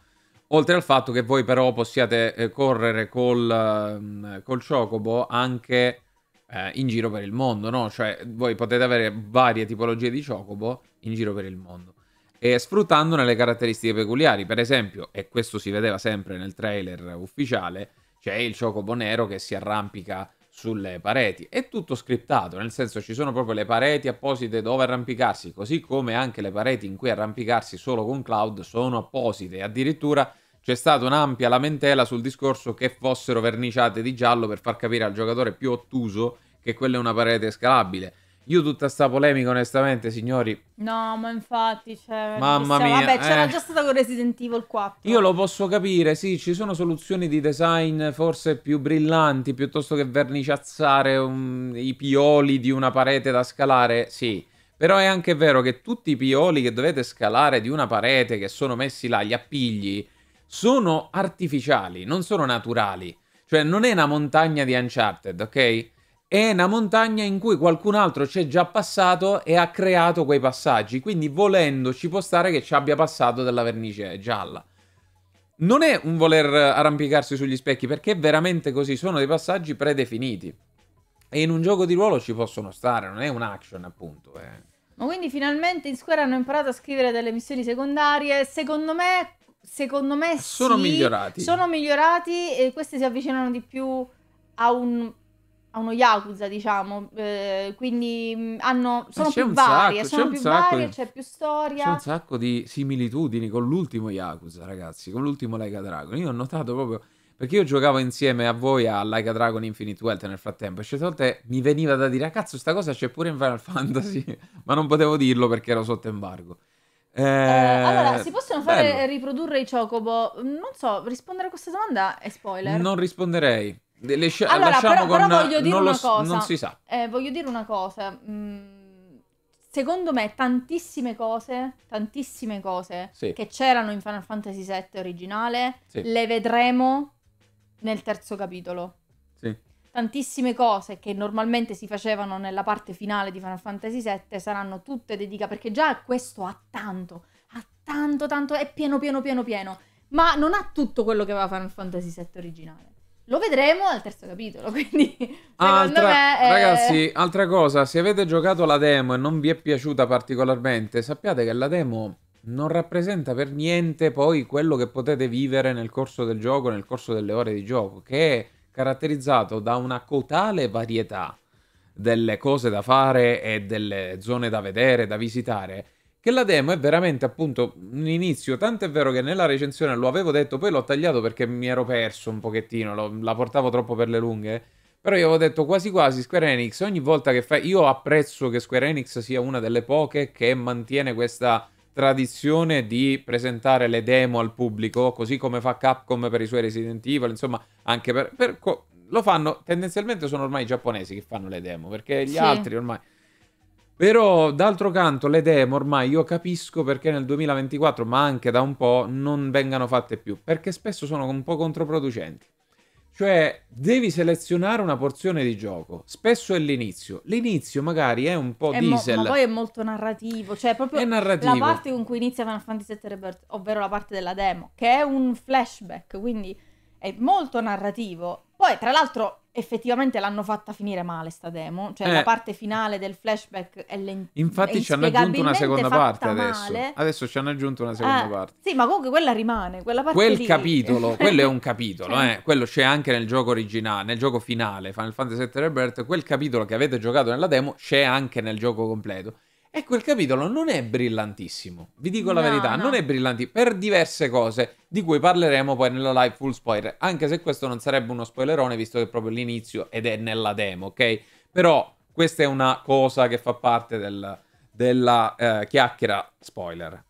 Oltre al fatto che voi però possiate eh, correre col, ehm, col Chocobo anche eh, in giro per il mondo, no? Cioè voi potete avere varie tipologie di Chocobo in giro per il mondo. E sfruttandone le caratteristiche peculiari, per esempio, e questo si vedeva sempre nel trailer ufficiale, c'è il Chocobo nero che si arrampica sulle pareti. È tutto scriptato, nel senso ci sono proprio le pareti apposite dove arrampicarsi, così come anche le pareti in cui arrampicarsi solo con Cloud sono apposite. Addirittura c'è stata un'ampia lamentela sul discorso che fossero verniciate di giallo per far capire al giocatore più ottuso che quella è una parete scalabile. Io tutta sta polemica, onestamente, signori. No, ma infatti, cioè, Mamma mia. Vabbè, c'era eh. già stato con Resident Evil 4. Io lo posso capire, sì, ci sono soluzioni di design forse più brillanti, piuttosto che verniciazzare un... i pioli di una parete da scalare, sì. Però è anche vero che tutti i pioli che dovete scalare di una parete, che sono messi là, gli appigli, sono artificiali, non sono naturali. Cioè non è una montagna di Uncharted, ok? È una montagna in cui qualcun altro c'è già passato e ha creato quei passaggi, quindi volendo ci può stare che ci abbia passato della vernice gialla. Non è un voler arrampicarsi sugli specchi, perché è veramente così, sono dei passaggi predefiniti. E in un gioco di ruolo ci possono stare, non è un action appunto. Eh. Ma quindi finalmente in Square hanno imparato a scrivere delle missioni secondarie. Secondo me secondo me ah, sono sì, migliorati. Sono migliorati e questi si avvicinano di più a un a uno Yakuza, diciamo, eh, quindi mm, hanno, eh, sono più varie, sacco, sono più varie, di, c'è più storia. C'è un sacco di similitudini con l'ultimo Yakuza, ragazzi, con l'ultimo Laika Dragon. Io ho notato proprio, perché io giocavo insieme a voi a Laika Dragon Infinite Wealth nel frattempo, e certe volte mi veniva da dire, ah, cazzo, sta cosa c'è pure in Final Fantasy, ma non potevo dirlo perché ero sotto embargo. Eh, eh, allora, si possono fare bello. riprodurre i Chocobo? Non so, rispondere a questa domanda è spoiler. Non risponderei. Le sci- allora, però, con... però, voglio dire non una lo, cosa. Non si sa. Eh, voglio dire una cosa. Mm, secondo me tantissime cose, tantissime cose sì. che c'erano in Final Fantasy VII originale, sì. le vedremo nel terzo capitolo. Sì tantissime cose che normalmente si facevano nella parte finale di Final Fantasy VII saranno tutte dedicate, perché già questo ha tanto, ha tanto, tanto, è pieno, pieno, pieno, pieno, ma non ha tutto quello che aveva Final Fantasy VII originale. Lo vedremo al terzo capitolo, quindi ah, altra, me è... Eh, ragazzi, altra cosa, se avete giocato la demo e non vi è piaciuta particolarmente, sappiate che la demo non rappresenta per niente poi quello che potete vivere nel corso del gioco, nel corso delle ore di gioco, che caratterizzato da una totale varietà delle cose da fare e delle zone da vedere, da visitare, che la demo è veramente appunto un inizio, tanto è vero che nella recensione lo avevo detto, poi l'ho tagliato perché mi ero perso un pochettino, lo, la portavo troppo per le lunghe, però io avevo detto quasi quasi Square Enix, ogni volta che fa... Io apprezzo che Square Enix sia una delle poche che mantiene questa tradizione di presentare le demo al pubblico, così come fa Capcom per i suoi Resident Evil, insomma, anche per... per co- lo fanno, tendenzialmente sono ormai i giapponesi che fanno le demo, perché gli sì. altri ormai... Però, d'altro canto, le demo ormai io capisco perché nel 2024, ma anche da un po', non vengano fatte più, perché spesso sono un po' controproducenti. Cioè, devi selezionare una porzione di gioco. Spesso è l'inizio. L'inizio magari è un po' è diesel. Mo- ma poi è molto narrativo. Cioè, proprio è narrativo. la parte con cui inizia Final Fantasy VII Rebirth, ovvero la parte della demo, che è un flashback, quindi è molto narrativo. Poi, tra l'altro, effettivamente l'hanno fatta finire male sta demo, cioè eh. la parte finale del flashback è lentissima. Infatti è ci hanno aggiunto una seconda parte adesso. Male. Adesso ci hanno aggiunto una seconda eh. parte. Sì, ma comunque quella rimane, quella parte Quel lì. capitolo, quello è un capitolo, cioè. eh. quello c'è anche nel gioco originale, nel gioco finale Final Fantasy VII Rebirth, quel capitolo che avete giocato nella demo c'è anche nel gioco completo. Ecco, il capitolo non è brillantissimo, vi dico la verità, no. non è brillantissimo per diverse cose di cui parleremo poi nella live full spoiler, anche se questo non sarebbe uno spoilerone visto che è proprio l'inizio ed è nella demo, ok? Però questa è una cosa che fa parte del, della eh, chiacchiera spoiler.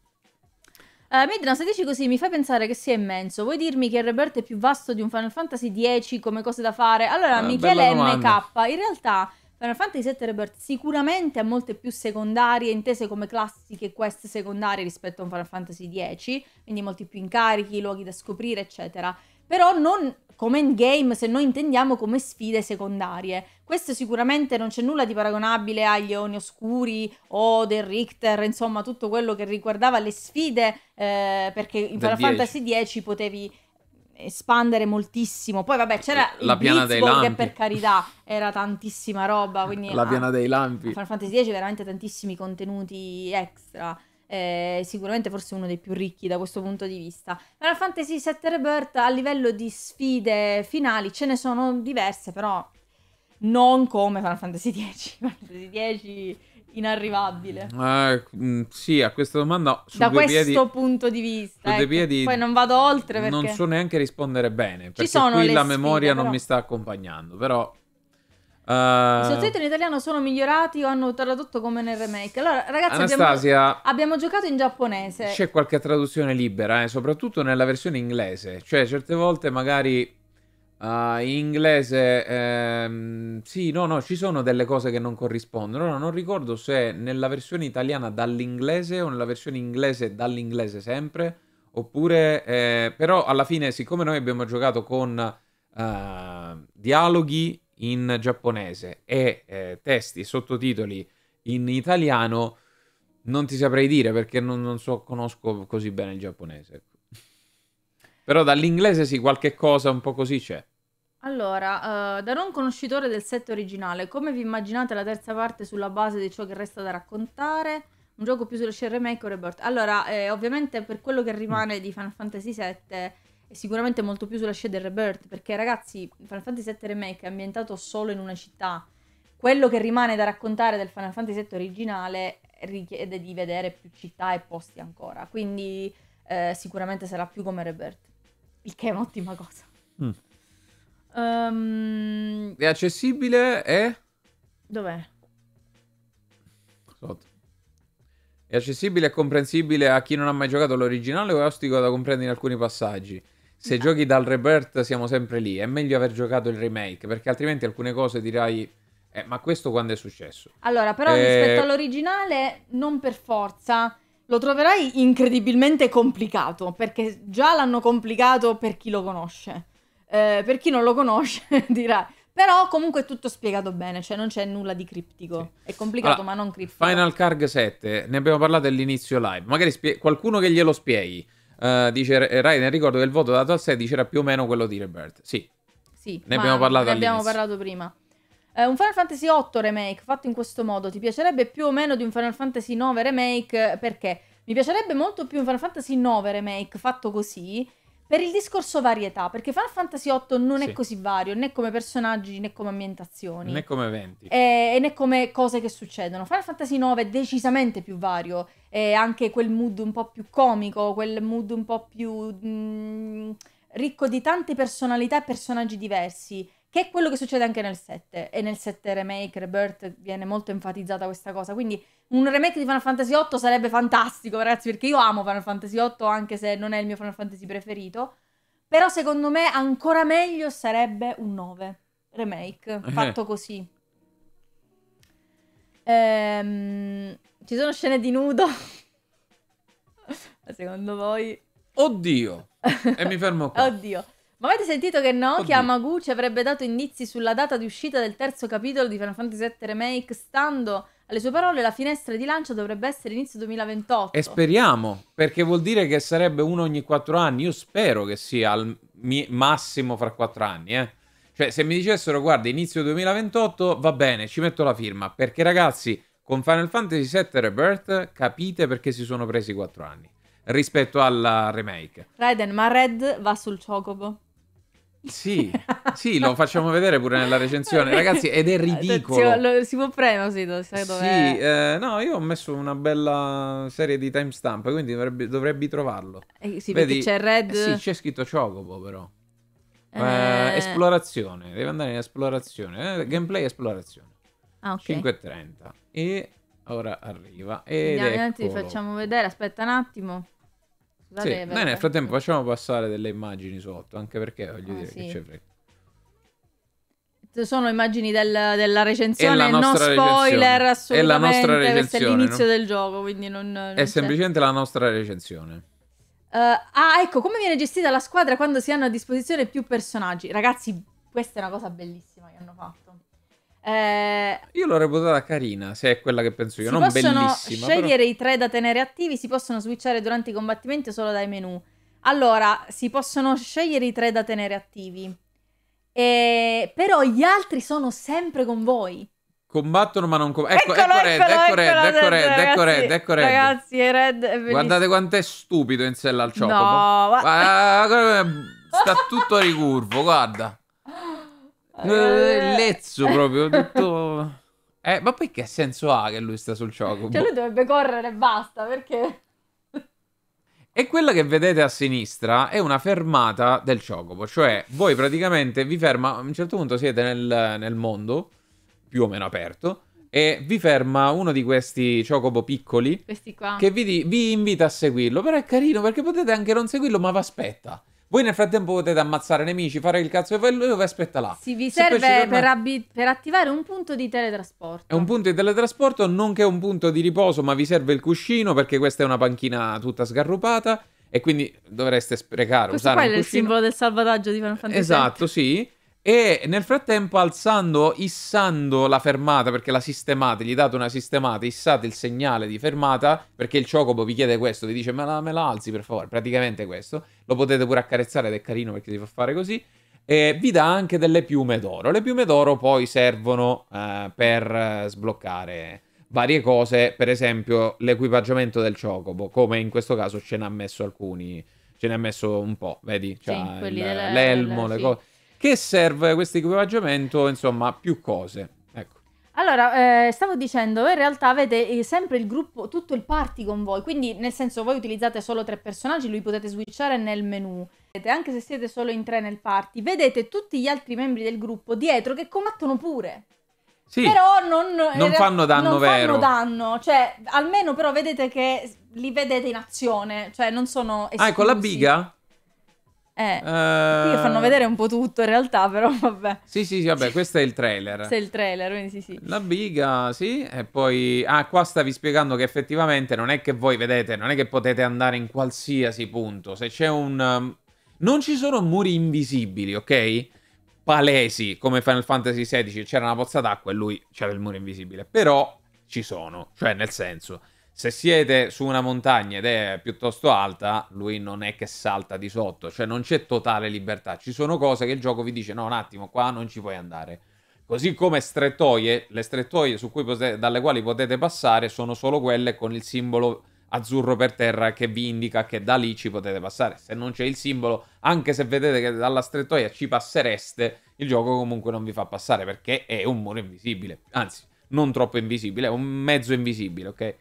Uh, Midna, se dici così mi fa pensare che sia immenso. Vuoi dirmi che il reperto è più vasto di un Final Fantasy X come cose da fare? Allora, uh, Michele MK, in realtà Final Fantasy VII Rebirth sicuramente ha molte più secondarie, intese come classiche quest secondarie rispetto a un Final Fantasy X, quindi molti più incarichi, luoghi da scoprire, eccetera. Però non come endgame, se noi intendiamo come sfide secondarie. Questo sicuramente non c'è nulla di paragonabile agli Eoni Oscuri o del Richter, insomma tutto quello che riguardava le sfide, eh, perché in Final Fantasy X potevi espandere moltissimo. Poi, vabbè, c'era la piana Blitzball, dei lampi. che per carità era tantissima roba. Quindi la piana a, dei lampi. Final Fantasy X veramente tantissimi contenuti extra. Eh, sicuramente forse uno dei più ricchi da questo punto di vista. Final Fantasy VII Rebirth a livello di sfide finali ce ne sono diverse, però non come Final Fantasy X. Final Fantasy X inarrivabile. Uh, sì, a questa domanda da questo piedi, punto di vista. Ecco. Piedi, Poi non vado oltre perché... Non so neanche rispondere bene, perché qui la sfide, memoria però... non mi sta accompagnando, però... Uh... I eh, sottotitoli in italiano sono migliorati o hanno tradotto come nel remake? Allora, ragazzi, Anastasia, abbiamo, abbiamo giocato in giapponese. C'è qualche traduzione libera, eh? soprattutto nella versione inglese. Cioè, certe volte magari Uh, in inglese, ehm, sì, no, no, ci sono delle cose che non corrispondono. No, non ricordo se nella versione italiana dall'inglese o nella versione inglese dall'inglese sempre. Oppure, eh, però, alla fine, siccome noi abbiamo giocato con eh, dialoghi in giapponese e eh, testi e sottotitoli in italiano, non ti saprei dire perché non, non so, conosco così bene il giapponese. Ecco. Però dall'inglese sì, qualche cosa un po' così c'è. Allora, eh, da non conoscitore del set originale, come vi immaginate la terza parte sulla base di ciò che resta da raccontare? Un gioco più sulla share remake o rebirth? Allora, eh, ovviamente per quello che rimane di Final Fantasy VII è sicuramente molto più sulla scena del rebirth, perché ragazzi, Final Fantasy VII Remake è ambientato solo in una città. Quello che rimane da raccontare del Final Fantasy VII originale richiede di vedere più città e posti ancora, quindi eh, sicuramente sarà più come rebirth, il che è un'ottima cosa. Mm. Um... È accessibile e... Dov'è? Sotto. È accessibile e comprensibile a chi non ha mai giocato l'originale o è ostico da comprendere in alcuni passaggi. Se no. giochi dal rebirth siamo sempre lì. È meglio aver giocato il remake perché altrimenti alcune cose dirai... Eh, ma questo quando è successo? Allora, però eh... rispetto all'originale, non per forza. Lo troverai incredibilmente complicato perché già l'hanno complicato per chi lo conosce. Eh, per chi non lo conosce dirà... Però comunque è tutto spiegato bene, cioè non c'è nulla di criptico. Sì. È complicato allora, ma non criptico. Final Carg 7, ne abbiamo parlato all'inizio live. Magari spie- qualcuno che glielo spieghi. Uh, dice eh, Ryan, ricordo che il voto dato al 16 era più o meno quello di Rebirth. Sì. Sì, ne abbiamo parlato ne abbiamo parlato prima. Eh, un Final Fantasy 8 remake fatto in questo modo ti piacerebbe più o meno di un Final Fantasy 9 remake? Perché? Mi piacerebbe molto più un Final Fantasy 9 remake fatto così, per il discorso varietà, perché Final Fantasy VIII non sì. è così vario, né come personaggi, né come ambientazioni. Né come eventi. E, eh, e né come cose che succedono. Final Fantasy IX è decisamente più vario, è anche quel mood un po' più comico, quel mood un po' più mh, mm, ricco di tante personalità e personaggi diversi che è quello che succede anche nel 7 e nel 7 remake Rebirth viene molto enfatizzata questa cosa, quindi un remake di Final Fantasy VIII sarebbe fantastico ragazzi perché io amo Final Fantasy VIII anche se non è il mio Final Fantasy preferito, però secondo me ancora meglio sarebbe un 9 remake eh. fatto così. Ehm, ci sono scene di nudo? Secondo voi? Oddio! e mi fermo qua. Oddio. Ma avete sentito che Nokia Oddio. Amaguchi avrebbe dato indizi sulla data di uscita del terzo capitolo di Final Fantasy VII Remake? Stando alle sue parole, la finestra di lancio dovrebbe essere inizio 2028. E speriamo, perché vuol dire che sarebbe uno ogni quattro anni. Io spero che sia al mi- massimo fra quattro anni, eh. Cioè, se mi dicessero, guarda, inizio 2028, va bene, ci metto la firma. Perché, ragazzi, con Final Fantasy VII Rebirth capite perché si sono presi quattro anni rispetto al remake. Raiden, ma Red va sul Chocobo. Sì, sì, lo facciamo vedere pure nella recensione, ragazzi, ed è ridicolo. Lo, si può premere, sì, Sì, eh, no, io ho messo una bella serie di timestamp, quindi dovrebbe, dovrebbi trovarlo. Eh, sì, Vedi, c'è Red... Eh, sì, c'è scritto Chocobo però. Eh... eh esplorazione, deve andare in esplorazione. Eh, gameplay esplorazione. Ah, ok. 5.30. E ora arriva. Ed Andiamo, eccolo. facciamo vedere, aspetta un attimo. Vabbè, sì. Noi nel frattempo facciamo passare delle immagini sotto, anche perché ah, voglio ah, dire sì. che c'è frega. Sono immagini del, della recensione, no spoiler assolutamente. È la nostra recensione. Questo è l'inizio no? del gioco, quindi non. non è semplicemente la nostra recensione. Uh, ah, ecco, come viene gestita la squadra quando si hanno a disposizione più personaggi? Ragazzi, questa è una cosa bellissima che hanno fatto. Eh, io l'ho reputata carina, se è quella che penso io, non bellissima. Si possono scegliere però... i tre da tenere attivi, si possono switchare durante i combattimenti solo dai menu. Allora, si possono scegliere i tre da tenere attivi. E... Però gli altri sono sempre con voi. Combattono ma non combattono. Ecco, eccolo, ecco Red, ecco, ecco Red, ecco Red, ecco Red, ecco Red. Ragazzi, è Red è Guardate quanto è stupido in sella al ciocobo. No, ma... Ah, sta tutto ricurvo, guarda. Eh, eh, eh, eh, lezzo proprio, tutto... Eh, ma poi che senso ha che lui sta sul gioco? Cioè lui dovrebbe correre e basta, perché... E quella che vedete a sinistra è una fermata del Chocobo, cioè voi praticamente vi ferma, a un certo punto siete nel, nel mondo, più o meno aperto, e vi ferma uno di questi Chocobo piccoli, questi qua, che vi, vi invita a seguirlo, però è carino perché potete anche non seguirlo, ma vi aspetta. Voi nel frattempo potete ammazzare nemici, fare il cazzo che voi e vi aspetta là. Sì, vi Se serve per, abbi- per, attivare un punto di teletrasporto. È un punto di teletrasporto, nonché un punto di riposo, ma vi serve il cuscino perché questa è una panchina tutta sgarrupata e quindi dovreste sprecare, Questo usare un è il simbolo del salvataggio di Final Fantasy Esatto, sì. E nel frattempo, alzando, issando la fermata, perché la sistemate, gli date una sistemata, issate il segnale di fermata, perché il ciocobo vi chiede questo, vi dice me la, me la alzi per favore, praticamente questo. Lo potete pure accarezzare ed è carino perché si fa fare così. E vi dà anche delle piume d'oro. Le piume d'oro poi servono eh, per sbloccare varie cose, per esempio l'equipaggiamento del ciocobo, come in questo caso ce ne ha messo alcuni, ce ne ha messo un po', vedi? C'ha cioè, sì, l'elmo, della... le cose che serve questo equipaggiamento, insomma, più cose. Ecco. Allora, eh, stavo dicendo, voi in realtà avete eh, sempre il gruppo, tutto il party con voi, quindi nel senso voi utilizzate solo tre personaggi, lui potete switchare nel menu. Anche se siete solo in tre nel party, vedete tutti gli altri membri del gruppo dietro che combattono pure. Sì, però non, non fanno danno non vero. fanno danno, cioè almeno però vedete che li vedete in azione, cioè non sono esclusi. Ah, con la biga? Eh, uh... Eh. Qui fanno vedere un po' tutto in realtà, però vabbè. Sì, sì, sì vabbè, questo è il trailer. Questo è il trailer, quindi sì, sì. La biga, sì, e poi... Ah, qua stavi spiegando che effettivamente non è che voi vedete, non è che potete andare in qualsiasi punto. Se c'è un... Um, non ci sono muri invisibili, ok? Palesi, come Final Fantasy XVI, c'era una pozza d'acqua e lui c'era il muro invisibile. Però ci sono, cioè nel senso se siete su una montagna ed è piuttosto alta, lui non è che salta di sotto, cioè non c'è totale libertà. Ci sono cose che il gioco vi dice: no, un attimo, qua non ci puoi andare. Così come strettoie, le strettoie potete, dalle quali potete passare sono solo quelle con il simbolo azzurro per terra che vi indica che da lì ci potete passare. Se non c'è il simbolo, anche se vedete che dalla strettoia ci passereste, il gioco comunque non vi fa passare perché è un muro invisibile, anzi, non troppo invisibile, è un mezzo invisibile, ok?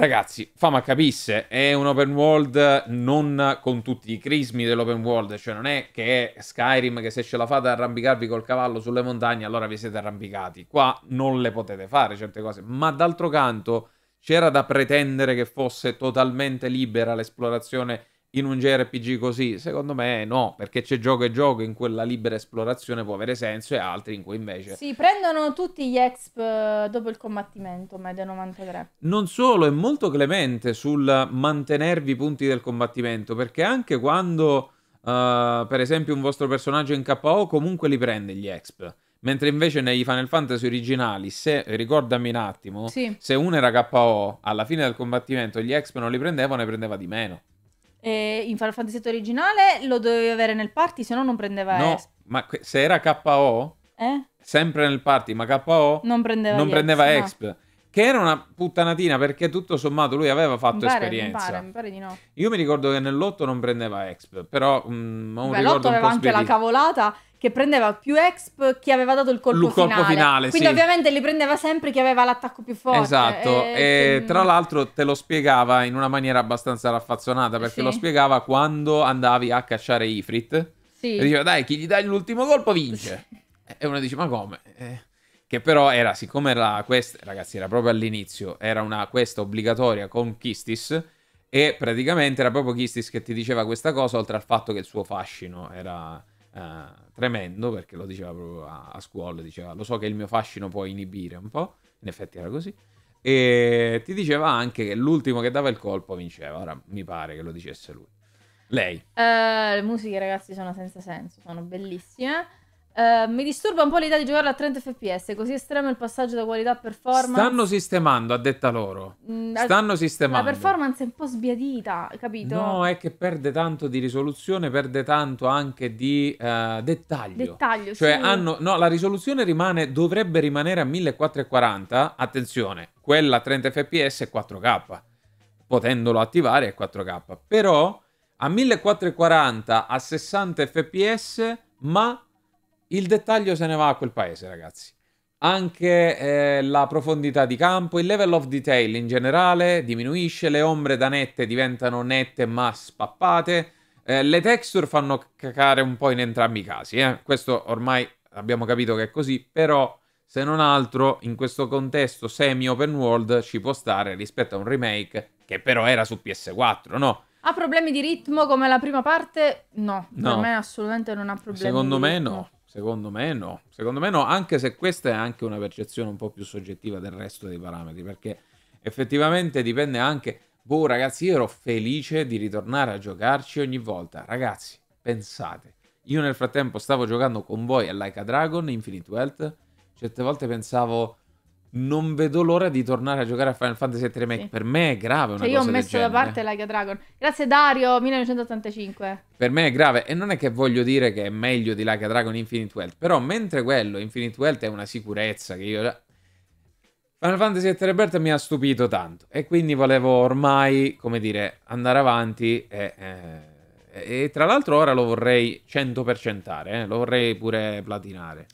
Ragazzi, fama capisse, è un open world non con tutti i crismi dell'open world, cioè non è che è Skyrim che se ce la fate arrampicarvi col cavallo sulle montagne allora vi siete arrampicati. Qua non le potete fare certe cose, ma d'altro canto c'era da pretendere che fosse totalmente libera l'esplorazione in un JRPG così? Secondo me no, perché c'è gioco e gioco in cui la libera esplorazione può avere senso e altri in cui invece... Sì, prendono tutti gli exp eh, dopo il combattimento, media 93. Non solo, è molto clemente sul mantenervi i punti del combattimento, perché anche quando, uh, per esempio, un vostro personaggio in KO comunque li prende gli exp. Mentre invece nei Final Fantasy originali, se ricordami un attimo, sì. se uno era KO, alla fine del combattimento gli exp non li prendeva, ne prendeva di meno. E in Final Fantasy VII originale lo dovevi avere nel party, se no non prendeva No, Esp. ma que- se era KO, eh? sempre nel party, ma KO non prendeva, non prendeva Exp. No. Che era una puttanatina perché tutto sommato lui aveva fatto mi pare, esperienza. Mi pare, mi pare di no. Io mi ricordo che nell'otto non prendeva Exp, però mh, mm, ho un Beh, ricordo un aveva anche la cavolata che prendeva più exp chi aveva dato il colpo, il colpo finale. finale. Quindi sì. ovviamente li prendeva sempre chi aveva l'attacco più forte. Esatto, eh, e, e tra l'altro te lo spiegava in una maniera abbastanza raffazzonata perché sì. lo spiegava quando andavi a cacciare Ifrit. Sì. E diceva dai, chi gli dà l'ultimo colpo vince. Sì. E uno dice ma come? Eh, che però era, siccome era questa, ragazzi era proprio all'inizio, era una questa obbligatoria con Kistis. E praticamente era proprio Kistis che ti diceva questa cosa, oltre al fatto che il suo fascino era eh, tremendo perché lo diceva proprio a, a, scuola, diceva lo so che il mio fascino può inibire un po', in effetti era così, e ti diceva anche che l'ultimo che dava il colpo vinceva, ora mi pare che lo dicesse lui. Lei. Uh, le musiche ragazzi sono senza senso, sono bellissime. Eh, mi disturba un po' l'idea di giocare a 30 fps, così estremo il passaggio da qualità a performance. Stanno sistemando, ha detta loro. Mm, Stanno sistemando. La performance è un po' sbiadita, capito? No, è che perde tanto di risoluzione, perde tanto anche di uh, dettaglio. Dettaglio, cioè sì. hanno no, la risoluzione rimane dovrebbe rimanere a 1440, attenzione, quella a 30 fps è 4K. Potendolo attivare è 4K, però a 1440 a 60 fps, ma il dettaglio se ne va a quel paese, ragazzi. Anche eh, la profondità di campo, il level of detail in generale diminuisce, le ombre da nette diventano nette ma spappate. Eh, le texture fanno cacare un po' in entrambi i casi, eh? questo ormai abbiamo capito che è così, però se non altro in questo contesto semi-open world ci può stare rispetto a un remake che però era su PS4, no? Ha problemi di ritmo come la prima parte? No, no. per me assolutamente non ha problemi. Secondo me ritmo. no. Secondo me no, secondo me no, anche se questa è anche una percezione un po' più soggettiva del resto dei parametri, perché effettivamente dipende anche... Boh ragazzi, io ero felice di ritornare a giocarci ogni volta. Ragazzi, pensate, io nel frattempo stavo giocando con voi a Like a Dragon, Infinite Wealth, certe volte pensavo non vedo l'ora di tornare a giocare a Final Fantasy VII Remake. Sì. Per me è grave una cioè, cosa Io ho messo da parte Like Dragon. Grazie Dario, 1985. Per me è grave e non è che voglio dire che è meglio di Like Dragon Infinite Wealth, però mentre quello Infinite Wealth è una sicurezza che io Final Fantasy VII Rebirth mi ha stupito tanto e quindi volevo ormai, come dire, andare avanti e, e, eh, e tra l'altro ora lo vorrei 100%, eh? lo vorrei pure platinare.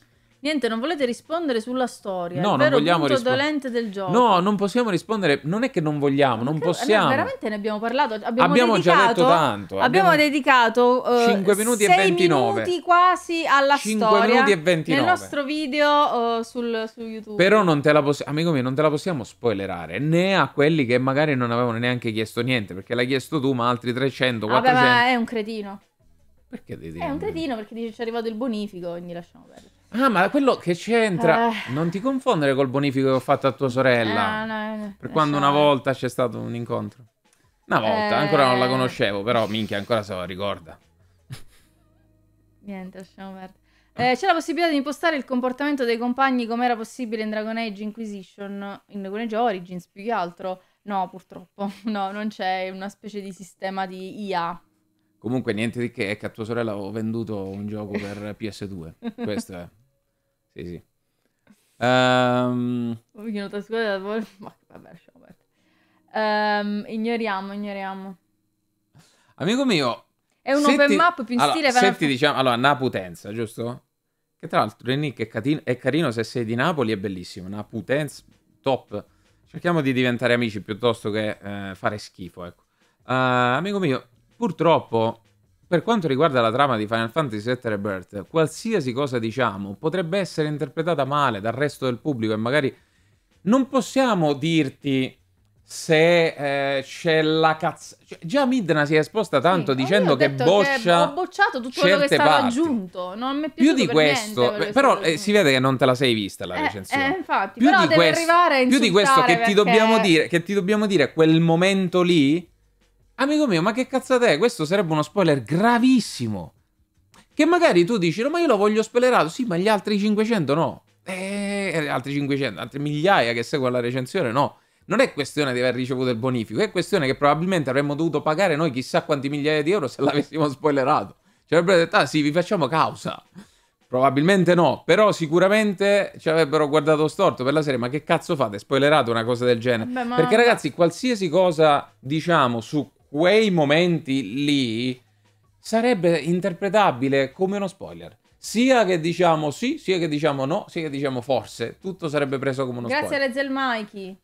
Niente, non volete rispondere sulla storia. No, non vogliamo rispondere. del gioco. No, non possiamo rispondere. Non è che non vogliamo, non Perché, possiamo. No, veramente ne abbiamo parlato. Abbiamo, abbiamo dedicato, già detto tanto. Abbiamo, abbiamo dedicato uh, eh, 5 minuti e 29 minuti quasi alla 5 storia. 5 minuti e 29 nel nostro video uh, sul, su YouTube. Però non te la possiamo, amico mio, non te la possiamo spoilerare né a quelli che magari non avevano neanche chiesto niente perché l'hai chiesto tu, ma altri 300, 400. Vabbè, ma è un cretino. Perché devi dire? È un cretino perché dice ci è arrivato il bonifico, quindi lasciamo perdere. Ah, ma quello che c'entra. Eh. Non ti confondere col bonifico che ho fatto a tua sorella. Eh, no, eh, no, per quando una volta c'è stato un incontro. Una volta, eh. ancora non la eh. conoscevo, però minchia, ancora se la ricorda. Niente, lasciamo perdere. Eh, c'è la possibilità di impostare il comportamento dei compagni come era possibile in Dragon Age Inquisition, in Dragon Age Origins più che altro. No, purtroppo, no, non c'è una specie di sistema di IA Comunque niente di che, è che a tua sorella ho venduto un gioco per PS2. Questo è. Sì, sì. Ehm, ehm Ho vinto a scuola da vol- Ma vabbè, lasciamo perdere. Ehm, ignoriamo, ignoriamo. amico mio, È un open ti- map più in allora, stile se Final ti diciamo, allora, Naputenza, giusto? Che tra l'altro Renick è, catin- è carino se sei di Napoli, è bellissimo. Naputenza, top. Cerchiamo di diventare amici piuttosto che eh, fare schifo, ecco. Eh, amico mio, Purtroppo, per quanto riguarda la trama di Final Fantasy VII Rebirth, qualsiasi cosa diciamo potrebbe essere interpretata male dal resto del pubblico e magari non possiamo dirti se eh, c'è la cazzata. Cioè, già Midna si è esposta tanto sì, dicendo che boccia. Che ho bocciato tutto quello che stava parti. aggiunto. Non mi è più di per questo, per però eh, si vede che non te la sei vista la eh, recensione. Eh, infatti, più di, questo, più di questo, che, perché... ti dire, che ti dobbiamo dire quel momento lì Amico mio, ma che cazzata è? Questo sarebbe uno spoiler gravissimo. Che magari tu dici, no ma io lo voglio spoilerato, sì, ma gli altri 500 no. Eh, eh altri 500, altre migliaia che seguono la recensione no. Non è questione di aver ricevuto il bonifico, è questione che probabilmente avremmo dovuto pagare noi chissà quanti migliaia di euro se l'avessimo spoilerato. Ci cioè, avrebbero detto, ah sì, vi facciamo causa. Probabilmente no, però sicuramente ci avrebbero guardato storto per la serie, ma che cazzo fate? Spoilerate una cosa del genere? Beh, ma... Perché ragazzi, qualsiasi cosa diciamo su quei momenti lì sarebbe interpretabile come uno spoiler. Sia che diciamo sì, sia che diciamo no, sia che diciamo forse. Tutto sarebbe preso come uno Grazie spoiler. Grazie a Rezel Mikey.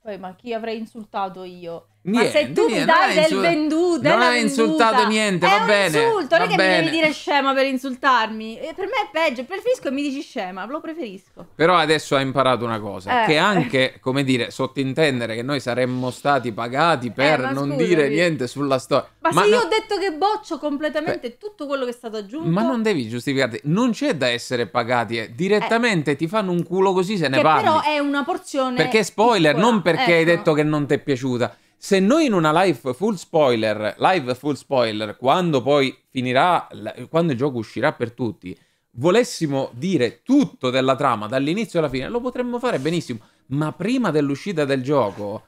Poi, ma chi avrei insultato io? Niente, ma se tu niente, mi dai del insul... venduto, non hai insultato niente, va bene. insulto, non è che bene. mi devi dire scema per insultarmi. Eh, per me è peggio, preferisco e mi dici scema, lo preferisco. Però adesso hai imparato una cosa, eh. che anche, come dire, sottintendere che noi saremmo stati pagati eh, per eh, non scusami. dire niente sulla storia. Ma, ma se no... io ho detto che boccio completamente Beh, tutto quello che è stato aggiunto. Ma non devi giustificarti, non c'è da essere pagati, eh. direttamente ti fanno un culo così se ne che parli. Però è una porzione Perché spoiler, piccola. non perché ecco. hai detto che non ti è piaciuta se noi in una live full spoiler, live full spoiler, quando poi finirà, quando il gioco uscirà per tutti, volessimo dire tutto della trama dall'inizio alla fine, lo potremmo fare benissimo, ma prima dell'uscita del gioco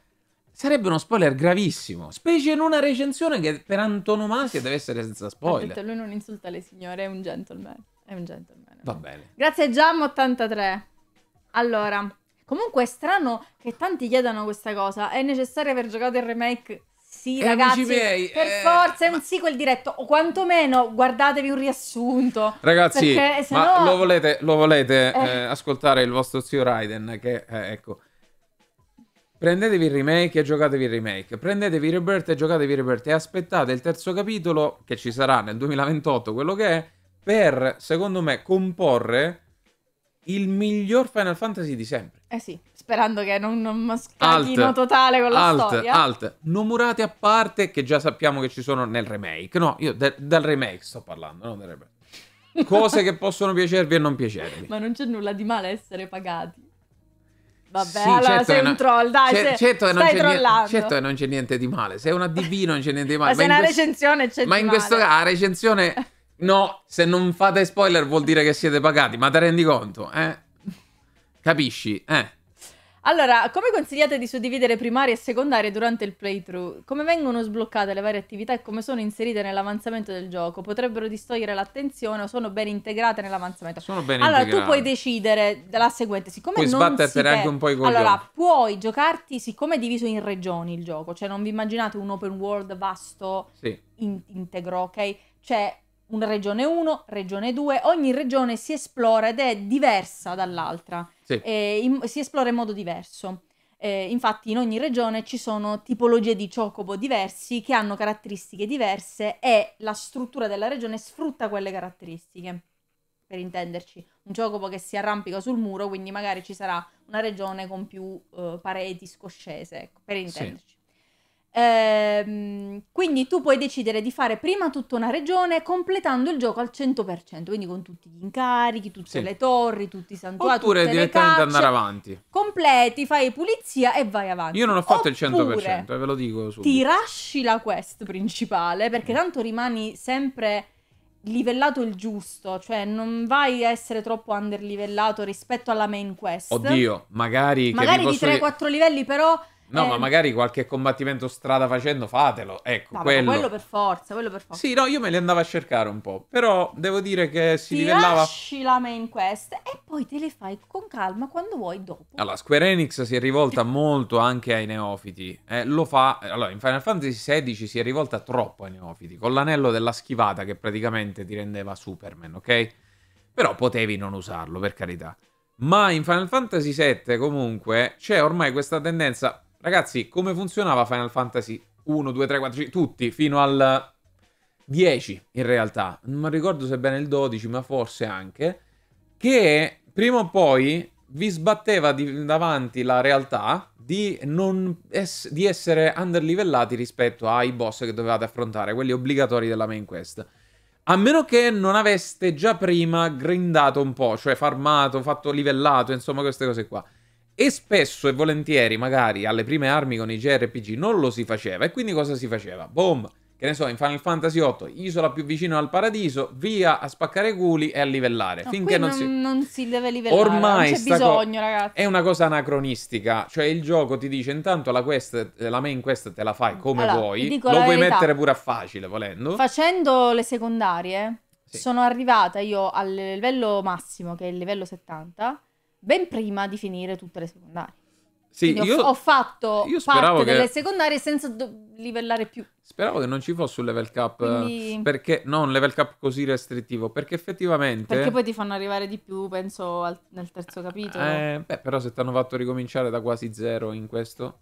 sarebbe uno spoiler gravissimo, specie in una recensione che per antonomasia deve essere senza spoiler. Detto, lui non insulta le signore, è un gentleman, è un gentleman. Va bene. Grazie Jam 83 Allora, Comunque è strano che tanti chiedano questa cosa. È necessario aver giocato il remake? Sì, eh, ragazzi, miei, per eh, forza è un sequel diretto, o quantomeno guardatevi un riassunto. Ragazzi, sennò... ma lo volete, lo volete eh. eh. ascoltare il vostro zio Raiden, che eh, ecco... Prendetevi il remake e giocatevi il remake. Prendetevi Rebirth e giocatevi Rebirth. E aspettate il terzo capitolo, che ci sarà nel 2028, quello che è, per, secondo me, comporre il miglior Final Fantasy di sempre. Eh sì, sperando che non, non scacchino totale con la alt, storia. Alt, Nomurate a parte che già sappiamo che ci sono nel remake. No, io de- dal remake sto parlando, non del remake. Cose che possono piacervi e non piacervi. Ma non c'è nulla di male a essere pagati. Vabbè, sì, allora certo sei un non... troll, dai, c'è, certo, che non c'è niente, certo che non c'è niente di male. Se è una DB non c'è niente di male. Ma, ma se è una recensione c'è ma di male. Ma in questo caso, la recensione... No, se non fate spoiler vuol dire che siete pagati, ma te rendi conto, eh? Capisci, eh? Allora, come consigliate di suddividere primarie e secondarie durante il playthrough? Come vengono sbloccate le varie attività e come sono inserite nell'avanzamento del gioco? Potrebbero distogliere l'attenzione o sono ben integrate nell'avanzamento? Sono ben allora, integrate. Allora, tu puoi decidere la seguente, siccome puoi non sbatterti anche un po' i coglioni. Allora, puoi giocarti siccome è diviso in regioni il gioco, cioè non vi immaginate un open world vasto sì. in- integro, ok? Cioè un regione 1, regione 2, ogni regione si esplora ed è diversa dall'altra, sì. in, si esplora in modo diverso. Eh, infatti in ogni regione ci sono tipologie di chocobo diversi che hanno caratteristiche diverse e la struttura della regione sfrutta quelle caratteristiche. Per intenderci, un chocobo che si arrampica sul muro, quindi magari ci sarà una regione con più eh, pareti scoscese, ecco, per intenderci. Sì. Ehm, quindi tu puoi decidere di fare prima tutta una regione completando il gioco al 100%, quindi con tutti gli incarichi, tutte Sì. le torri, tutti i santuari, Oppure tutte le direttamente andare avanti. completi, fai pulizia e vai avanti. Io non ho fatto il 100%, eh, ve lo dico subito. ti lasci la quest principale perché mm. tanto rimani sempre livellato il giusto, cioè non vai a essere troppo underlivellato rispetto alla main quest. Oddio, magari, che di 3-4 livelli, però No, eh, ma magari qualche combattimento strada facendo fatelo. Ecco, no, quello. quello per forza, quello per forza. Sì, no, io me li andavo a cercare un po', però devo dire che si Ti livellava lasci la main quest e poi te le fai con calma quando vuoi dopo. Allora, Square Enix si è rivolta molto anche ai neofiti. Eh, lo fa Allora, in Final Fantasy XVI si è rivolta troppo ai neofiti, con l'anello della schivata che praticamente ti rendeva Superman, ok? Però potevi non usarlo, per carità. Ma in Final Fantasy VII comunque c'è ormai questa tendenza Ragazzi, come funzionava Final Fantasy 1, 2, 3, 4, 5, tutti, fino al 10 in realtà, non ricordo se bene il 12, ma forse anche, che prima o poi vi sbatteva di, davanti la realtà di, es di essere underlivellati rispetto ai boss che dovevate affrontare, quelli obbligatori della main quest. A meno che non aveste già prima grindato un po', cioè farmato, fatto livellato, insomma queste cose qua. E spesso e volentieri, magari alle prime armi con i JRPG non lo si faceva. E quindi cosa si faceva? Boom! Che ne so, in Final Fantasy VIII, isola più vicino al paradiso, via a spaccare culi e a livellare. No, finché non, non, si... non, si... deve livellare. Ormai non c'è bisogno, co... ragazzi. È una cosa anacronistica. Cioè, il gioco ti dice intanto la, quest, la main quest te la fai come allora, vuoi. Lo puoi mettere pure a facile, volendo. Facendo le secondarie, sì. sono arrivata io al livello massimo, che è il livello 70 ben prima di finire tutte le secondarie. Sì, io, ho, ho fatto io parte che... delle secondarie senza do- livellare più. Speravo che non ci fosse un level cap, Quindi... perché non un level cap così restrittivo, perché effettivamente... Perché poi ti fanno arrivare di più, penso, al... nel terzo capitolo. Eh, beh, però se ti hanno fatto ricominciare da quasi zero in questo...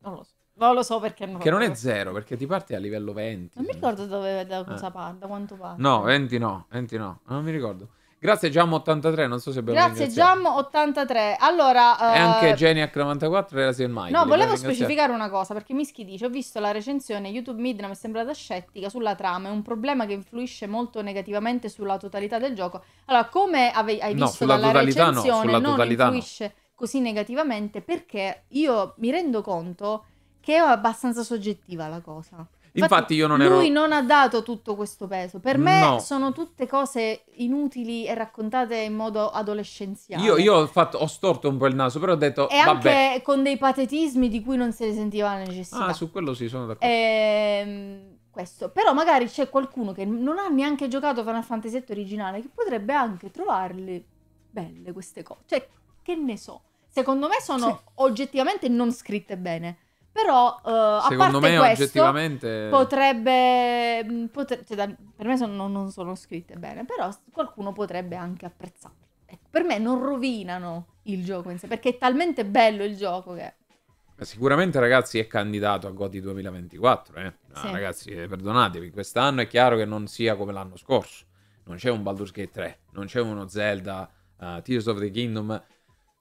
Non lo so. Non lo so perché hanno Che non è zero, perché ti parti a livello 20. Non mi ricordo dove, da eh. cosa eh. parte, da quanto parte. No, 20 no, 20 no, non mi ricordo. Grazie Giam83, non so se abbiamo Grazie Giam83. Allora... E uh... anche Geniac94 era se mai. No, volevo specificare una cosa, perché Mischi dice, ho visto la recensione YouTube mi è sembrata scettica sulla trama, è un problema che influisce molto negativamente sulla totalità del gioco. Allora, come ave- hai visto no, sulla dalla totalità no, sulla non totalità influisce no. così negativamente, perché io mi rendo conto che è abbastanza soggettiva la cosa. Infatti, io non ero. Lui non ha dato tutto questo peso. Per me no. sono tutte cose inutili e raccontate in modo adolescenziale. Io, io ho, fatto, ho, storto un po' il naso, però ho detto. E vabbè. anche con dei patetismi di cui non se ne sentiva la necessità. Ah, su quello sì, sono d'accordo. Ehm, questo. Però magari c'è qualcuno che non ha neanche giocato Final Fantasy VII originale che potrebbe anche trovarle belle queste cose. Cioè, che ne so. Secondo me sono sì. oggettivamente non scritte bene. Però, uh, secondo me, questo, oggettivamente potrebbe. Mm, potre... Cioè, da... per me sono, non sono scritte bene, però qualcuno potrebbe anche apprezzarle. Ecco, per me non rovinano il gioco in sé perché è talmente bello il gioco che. Sicuramente, ragazzi, è candidato a Godi 2024. Eh? No, ah, sì. Ragazzi, eh, perdonatevi, quest'anno è chiaro che non sia come l'anno scorso. Non c'è un Baldur's Gate 3, non c'è uno Zelda, uh, Tears of the Kingdom,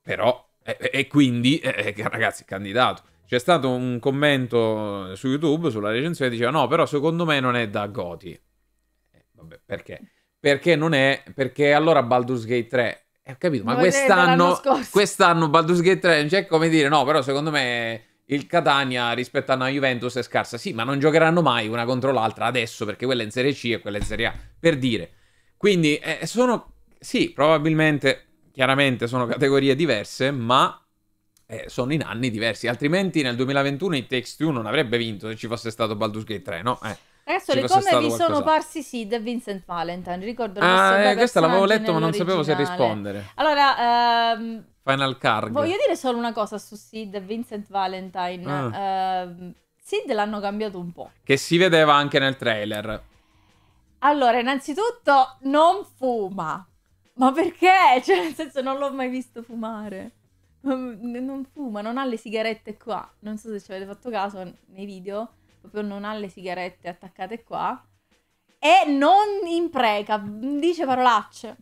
però e, e quindi, eh, ragazzi, candidato. C'è stato un commento su YouTube sulla recensione che diceva no, però secondo me non è da Goti. Eh, vabbè, perché? Perché non è, perché allora Baldur's Gate 3 eh, ho capito, ma, ma quest'anno, quest'anno Baldur's Gate 3 c'è come dire, no, però secondo me il Catania rispetto a una Juventus è scarsa. Sì, ma non giocheranno mai una contro l'altra adesso, perché quella è in Serie C e quella è in Serie A, per dire. Quindi eh, sono, sì, probabilmente, chiaramente sono categorie diverse, ma eh, sono in anni diversi, altrimenti nel 2021 i Text 2 non avrebbe vinto se ci fosse stato Baldur's Gate 3, no? Eh. Adesso le come vi sono parsi Sid e Vincent Valentine, ricordo Ah, eh, questa l'avevo letto ma non sapevo se rispondere. Allora, ehm, Final Card. Voglio dire solo una cosa su Sid e Vincent Valentine. Ah. Eh, Sid l'hanno cambiato un po'. Che si vedeva anche nel trailer. Allora, innanzitutto non fuma. Ma perché? Cioè, nel senso non l'ho mai visto fumare. Ehm, non fuma, non ha le sigarette qua. Non so se ci avete fatto caso nei video, proprio non ha le sigarette attaccate qua. E non impreca, dice parolacce.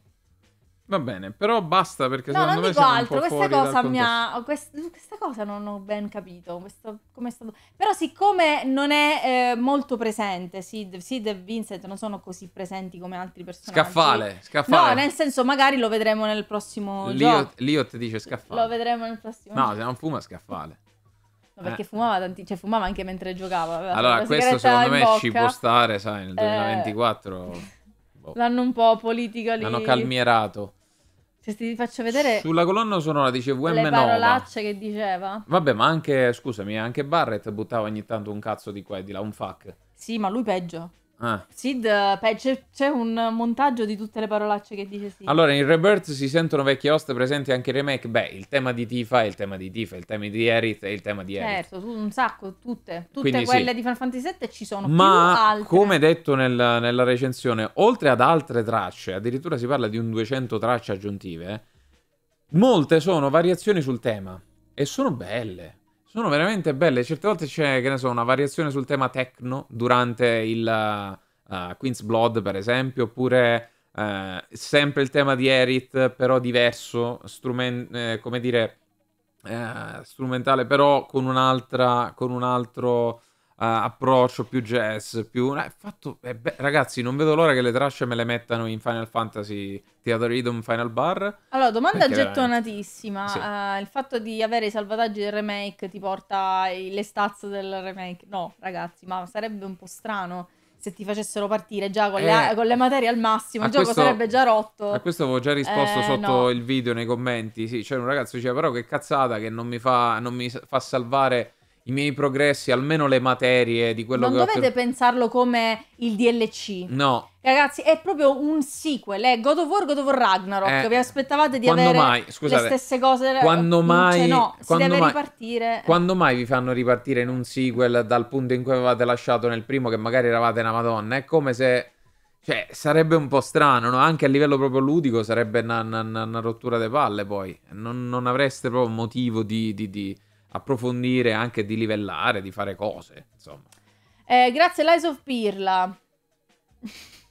Va bene, però basta perché no, secondo me siamo altro, un po' questa cosa mi ha... Questa, questa cosa non ho ben capito, questo, stato... Però siccome non è eh, molto presente, Sid, Sid, e Vincent non sono così presenti come altri personaggi. Scaffale, scaffale. No, nel senso magari lo vedremo nel prossimo Liot, Liot dice scaffale. Lo vedremo nel prossimo No, se non fuma scaffale. No, perché eh. fumava tanti, cioè fumava anche mentre giocava. Allora, questo secondo me bocca. ci può stare, sai, nel 2024... Eh. L'hanno un po' politica lì. L'hanno calmierato. Cioè, ti faccio vedere. Sulla colonna sonora dice VM Le parolacce che diceva. Vabbè, ma anche, scusami, anche Barrett buttava ogni tanto un cazzo di qua e di là, un fuck. Sì, ma lui peggio. Ah. Eh. Sid, c'è, un montaggio di tutte le parolacce che dice Sid. Allora, in Rebirth si sentono vecchie host presenti anche in remake. Beh, il tema di Tifa è il tema di Tifa, il tema di Aerith è il tema di Aerith. Certo, un sacco, tutte. Tutte Quindi quelle sì. di Final Fantasy VII ci sono Ma, come detto nel, nella recensione, oltre ad altre tracce, addirittura si parla di un 200 tracce aggiuntive, molte sono variazioni sul tema. E sono belle. Sono veramente belle. Certe volte c'è, che ne so, una variazione sul tema techno durante il uh, Queen's Blood, per esempio, oppure uh, sempre il tema di Erit, però diverso, strumen- eh, come dire, eh, strumentale, però con un'altra, con un altro eh, approccio più jazz, più... Eh, fatto... eh, beh, ragazzi, non vedo l'ora che le tracce me le mettano in Final Fantasy Theater Rhythm Final Bar. Allora, domanda perché gettonatissima. Sì. Uh, il fatto di avere i salvataggi del remake ti porta le stazze del remake? No, ragazzi, ma sarebbe un po' strano se ti facessero partire già con, le, eh, con le materie al massimo, il gioco questo, sarebbe già rotto. A questo avevo già risposto eh, sotto no. il video nei commenti. Sì, c'era un ragazzo che diceva però che cazzata che non mi fa, non mi fa salvare i miei progressi, almeno le materie di quello non che ho... Non dovete pensarlo come il DLC. No. Ragazzi, è proprio un sequel, è God of War, God of War Ragnarok. Eh, Vi aspettavate di avere mai, scusate, le stesse cose? Eh, quando mai... Cioè, no, quando deve mai, ripartire. Quando mai vi fanno ripartire in un sequel dal punto in cui avevate lasciato nel primo, che magari eravate una madonna? È come se... Cioè, sarebbe un po' strano, no? Anche a livello proprio ludico sarebbe una, una, una rottura de palle, poi. Non, non avreste proprio motivo di, di, di approfondire, anche di livellare, di fare cose, insomma. Eh, grazie Lies of Pirla.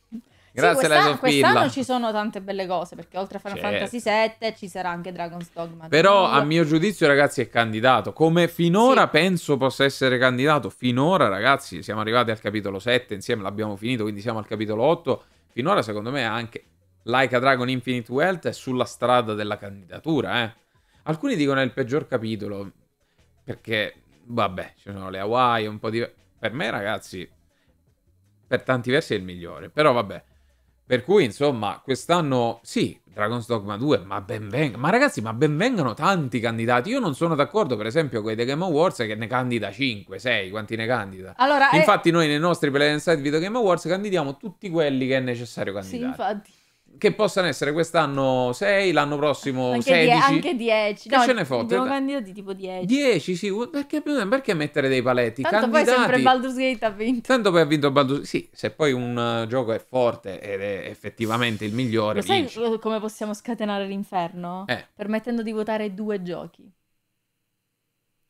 Grazie sì, quest'anno, quest'anno ci sono tante belle cose perché oltre a Final certo. Fantasy VII ci sarà anche Dragon's Dogma. Però a mio giudizio ragazzi è candidato, come finora sì. penso possa essere candidato, finora ragazzi siamo arrivati al capitolo 7 insieme, l'abbiamo finito quindi siamo al capitolo 8, finora secondo me anche Like a Dragon Infinite Wealth è sulla strada della candidatura. Eh. Alcuni dicono è il peggior capitolo, perché, vabbè, ci sono le Hawaii, un po' di... Per me, ragazzi, per tanti versi è il migliore, però vabbè. Per cui, insomma, quest'anno sì, Dragon's Dogma 2, ma benvenga. Ma ragazzi, ma benvengano tanti candidati. Io non sono d'accordo, per esempio, con i The Game Awards che ne candida 5, 6, quanti ne candida. Allora, eh Infatti, è... noi nei nostri Play Inside Video Game Awards candidiamo tutti quelli che è necessario candidare. Sì, infatti che possano essere quest'anno 6, l'anno prossimo anche 16. anche 10. Che no, ce ne fotte? Abbiamo candidati tipo 10. 10, sì. Perché, perché mettere dei paletti? Tanto Candidati. poi sempre Baldur's Gate ha vinto. Tanto poi ha vinto Baldur's Gate. Sì, se poi un uh, gioco è forte ed è effettivamente il migliore. Lo sai come possiamo scatenare l'inferno? Eh. Permettendo di votare due giochi.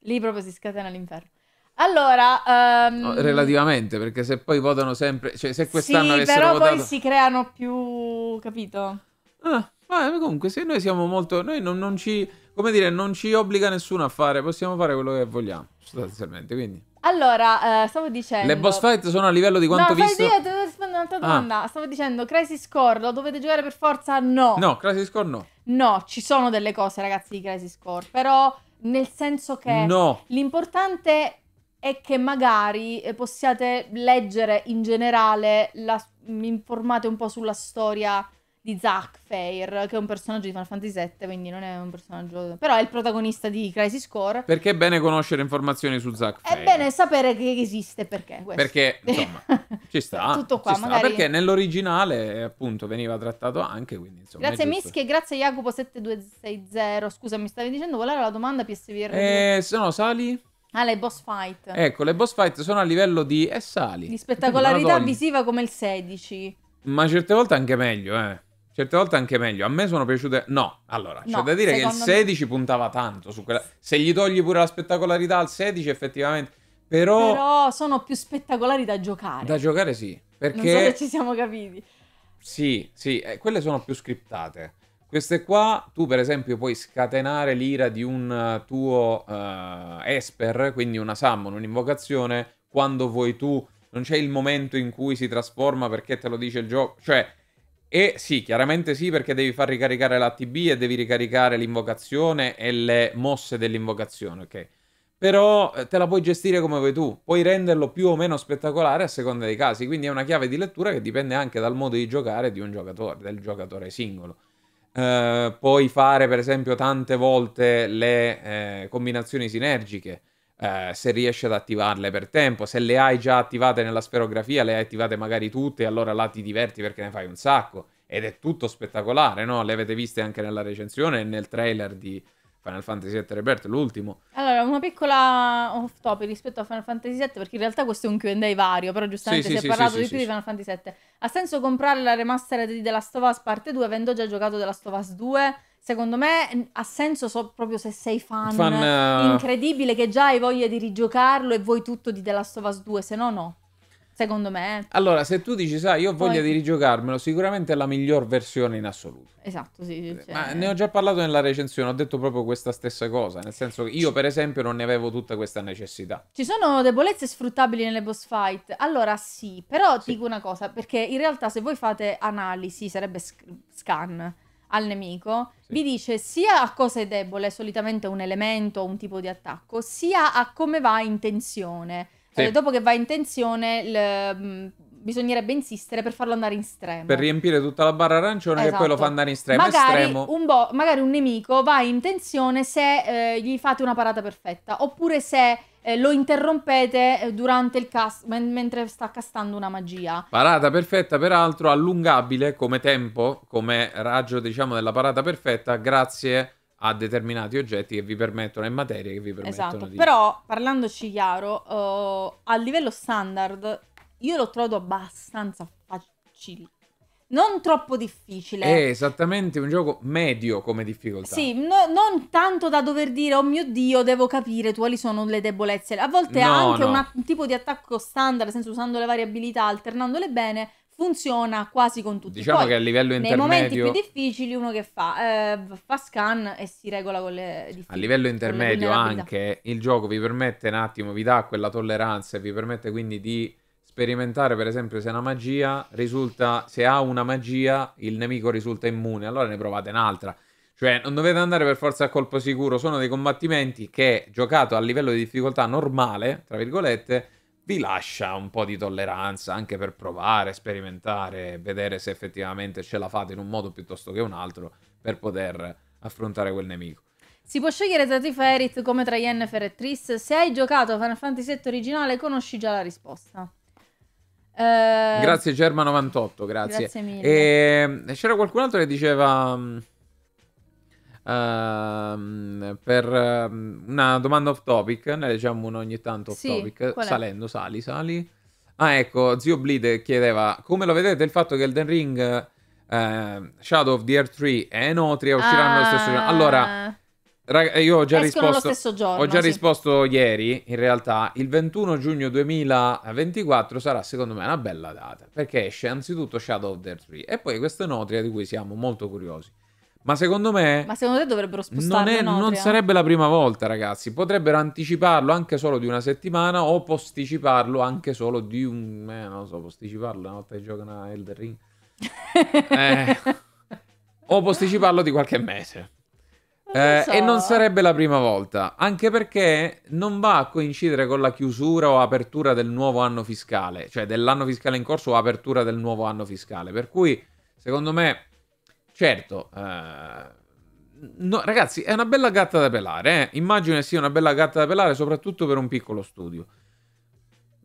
Lì proprio si scatena l'inferno. Allora, um... no, relativamente, perché se poi votano sempre, cioè se quest'anno sì, avessero però poi si creano più, capito? Ah, ma comunque se noi siamo molto noi non, non, ci, come dire, non ci obbliga nessuno a fare, possiamo fare quello che vogliamo, sostanzialmente, quindi allora, eh, stavo dicendo. Le boss fight sono a livello di quanto no, visto. No, io devo rispondere un'altra ah. domanda. Ah. Stavo dicendo, Crisis Core lo dovete giocare per forza? No. No, Crisis Core no. No, ci sono delle cose, ragazzi, di Crisis Core. Però, nel senso che. No. L'importante è e che magari eh, possiate leggere in generale, la, mi mm, informate un po' sulla storia di Zack Fair, che è un personaggio di Final Fantasy VII, quindi non è un personaggio... però è il protagonista di Crisis Core. Perché è bene conoscere informazioni su Zack Fair. È bene sapere che esiste, perché questo. Perché, insomma, ci sta. Tutto qua, magari... Sta, perché nell'originale, appunto, veniva trattato anche, quindi, insomma, Grazie Mischi e grazie Jacopo7260, scusa, mi stavi dicendo qual era la domanda PSVR? Eh, se no, sali... Ah, le boss fight. Ecco, le boss fight sono a livello di... e sali. Di spettacolarità visiva come il 16. Ma certe volte anche meglio, eh. Certe volte anche meglio. A me sono piaciute. No, allora, no, c'è da dire che il 16 me... puntava tanto su quella. Se gli togli pure la spettacolarità al 16, effettivamente. Però... Però sono più spettacolari da giocare. Da giocare, sì. Perché. Non so ci siamo capiti. Sì, sì, eh, quelle sono più scriptate. Queste qua, tu per esempio puoi scatenare l'ira di un eh, tuo uh, Esper, quindi una summon, un'invocazione, quando vuoi tu. Non c'è il momento in cui si trasforma perché te lo dice il gioco. Cioè, e sì, chiaramente sì, perché devi far ricaricare la TB e devi ricaricare l'invocazione e le mosse dell'invocazione, ok? Però eh, te la puoi gestire come vuoi tu, puoi renderlo più o meno spettacolare a seconda dei casi, quindi è una chiave di lettura che dipende anche dal modo di giocare di un giocatore, del giocatore singolo. Eh, puoi fare per esempio tante volte le eh, combinazioni sinergiche. Eh, se riesci ad attivarle per tempo, se le hai già attivate nella sferografia, le hai attivate magari tutte, allora là ti diverti perché ne fai un sacco ed è tutto spettacolare, no? Le avete viste anche nella recensione e nel trailer di, Final Fantasy VII Rebirth, l'ultimo. Allora, una piccola off topic rispetto a Final Fantasy VII, perché in realtà questo è un Q&A vario, però giustamente sì, si sì, è parlato sì, di più di Final Fantasy VII. Ha senso comprare la remastered di The Last of Us parte 2 avendo già giocato The Last of Us 2? Secondo me ha senso so, proprio se sei fan, fan uh... incredibile che già hai voglia di rigiocarlo e vuoi tutto di The Last of Us 2, se no no. Secondo me. Allora, se tu dici, sai, io ho voglia Poi... di rigiocarmelo, sicuramente è la miglior versione in assoluto. Esatto, sì. Cioè... Ma ne ho già parlato nella recensione, ho detto proprio questa stessa cosa. Nel senso che io, per esempio, non ne avevo tutta questa necessità. Ci sono debolezze sfruttabili nelle boss fight? Allora, sì, però sì. dico una cosa, perché in realtà se voi fate analisi, sarebbe scan al nemico, sì. vi dice sia a cosa è debole, solitamente un elemento o un tipo di attacco, sia a come va in tensione sì. eh, dopo che va in tensione, il, bisognerebbe insistere per farlo andare in stremo. Per riempire tutta la barra arancione esatto. che poi lo esatto. fa andare in stremo. Magari, estremo. Un, bo- magari un nemico va in tensione se eh, gli fate una parata perfetta, oppure se eh, lo interrompete eh, durante il cast men- mentre sta castando una magia. Parata perfetta, peraltro, allungabile come tempo, come raggio diciamo della parata perfetta, grazie a determinati oggetti che vi permettono e materie che vi permettono esatto. di... Però, parlandoci chiaro, uh, a livello standard io l'ho trovato abbastanza facile. Non troppo difficile. È esattamente un gioco medio come difficoltà. Sì, no, non tanto da dover dire, oh mio Dio, devo capire quali sono le debolezze. A volte no, anche no. Una, un tipo di attacco standard, nel senso usando le varie abilità, alternandole bene, funziona quasi con tutti. Diciamo Poi, che a livello intermedio... Nei momenti più difficili uno che fa? Eh, fa scan e si regola con le difficoltà. A livello intermedio anche il gioco vi permette un attimo, vi dà quella tolleranza e vi permette quindi di sperimentare per esempio se una magia risulta, se ha una magia il nemico risulta immune, allora ne provate un'altra. Cioè non dovete andare per forza a colpo sicuro, sono dei combattimenti che giocato a livello di difficoltà normale, tra virgolette, vi lascia un po' di tolleranza anche per provare, sperimentare, vedere se effettivamente ce la fate in un modo piuttosto che un altro per poter affrontare quel nemico. Si può scegliere tra Tiferit come tra Yennefer e Triss? Se hai giocato Final Fantasy VII originale conosci già la risposta. Eh... Grazie Germa98, grazie. Grazie mille. E... Ehm, c'era qualcun altro che diceva... Mm, Ehm, per ehm, una domanda off topic, ne leggiamo uno ogni tanto off Sì, topic, salendo, sali, sali. Ah, ecco, zio Bleed chiedeva come lo vedete il fatto che Elden Ring, eh, Shadow of the Earth 3 e Enotria usciranno lo stesso giorno. Allora, Ah, io ho già risposto. lo giorno. Ho già sì. risposto ieri, in realtà, il 21 giugno 2024 sarà secondo me una bella data, perché esce anzitutto Shadow of the Earth 3 e poi questa Enotria di cui siamo molto curiosi. Ma secondo me... Ma secondo te dovrebbero spostarlo? Non, è, non sarebbe la prima volta, ragazzi. Potrebbero anticiparlo anche solo di una settimana o posticiparlo anche solo di un... Eh, non lo so, posticiparlo una volta che giocano a Elder Ring. eh, o posticiparlo di qualche mese. Eh, so. E non sarebbe la prima volta, anche perché non va a coincidere con la chiusura o apertura del nuovo anno fiscale, cioè dell'anno fiscale in corso o apertura del nuovo anno fiscale. Per cui, secondo me, Certo, eh, no, ragazzi, è una bella gatta da pelare. Eh? Immagino sia una bella gatta da pelare, soprattutto per un piccolo studio.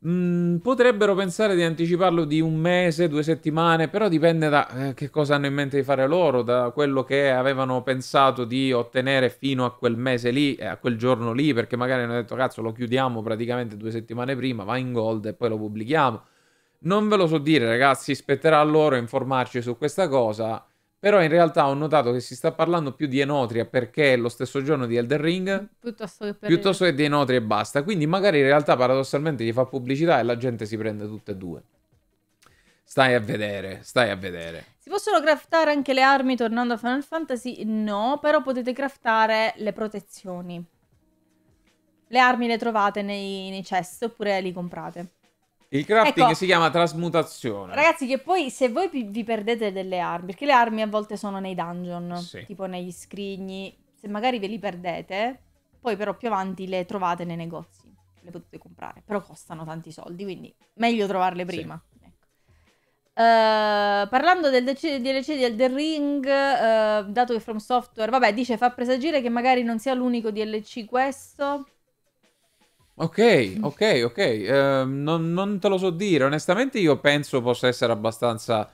Mm, potrebbero pensare di anticiparlo di un mese, due settimane, però dipende da eh, che cosa hanno in mente di fare loro, da quello che avevano pensato di ottenere fino a quel mese lì, a quel giorno lì, perché magari hanno detto cazzo lo chiudiamo praticamente due settimane prima, va in gold e poi lo pubblichiamo. Non ve lo so dire ragazzi, spetterà a loro informarci su questa cosa. Però in realtà ho notato che si sta parlando più di Enotria perché è lo stesso giorno di Elden Ring piuttosto che, per... piuttosto che di Enotria e basta. Quindi magari in realtà paradossalmente gli fa pubblicità e la gente si prende tutte e due. Stai a vedere, stai a vedere. Si possono craftare anche le armi tornando a Final Fantasy? No, però potete craftare le protezioni. Le armi le trovate nei, nei chest oppure li comprate. Il crafting ecco, si chiama trasmutazione. Ragazzi, che poi se voi vi perdete delle armi, perché le armi a volte sono nei dungeon, sì. tipo negli scrigni, se magari ve li perdete, poi però più avanti le trovate nei negozi, le potete comprare, però costano tanti soldi, quindi meglio trovarle prima. Sì. Ecco. Uh, eh, parlando del DLC, DLC di Elder Ring, uh, dato che From Software, vabbè, dice fa presagire che magari non sia l'unico DLC questo. Ok, ok, ok. Eh, non, non, te lo so dire. Onestamente, io penso possa essere abbastanza.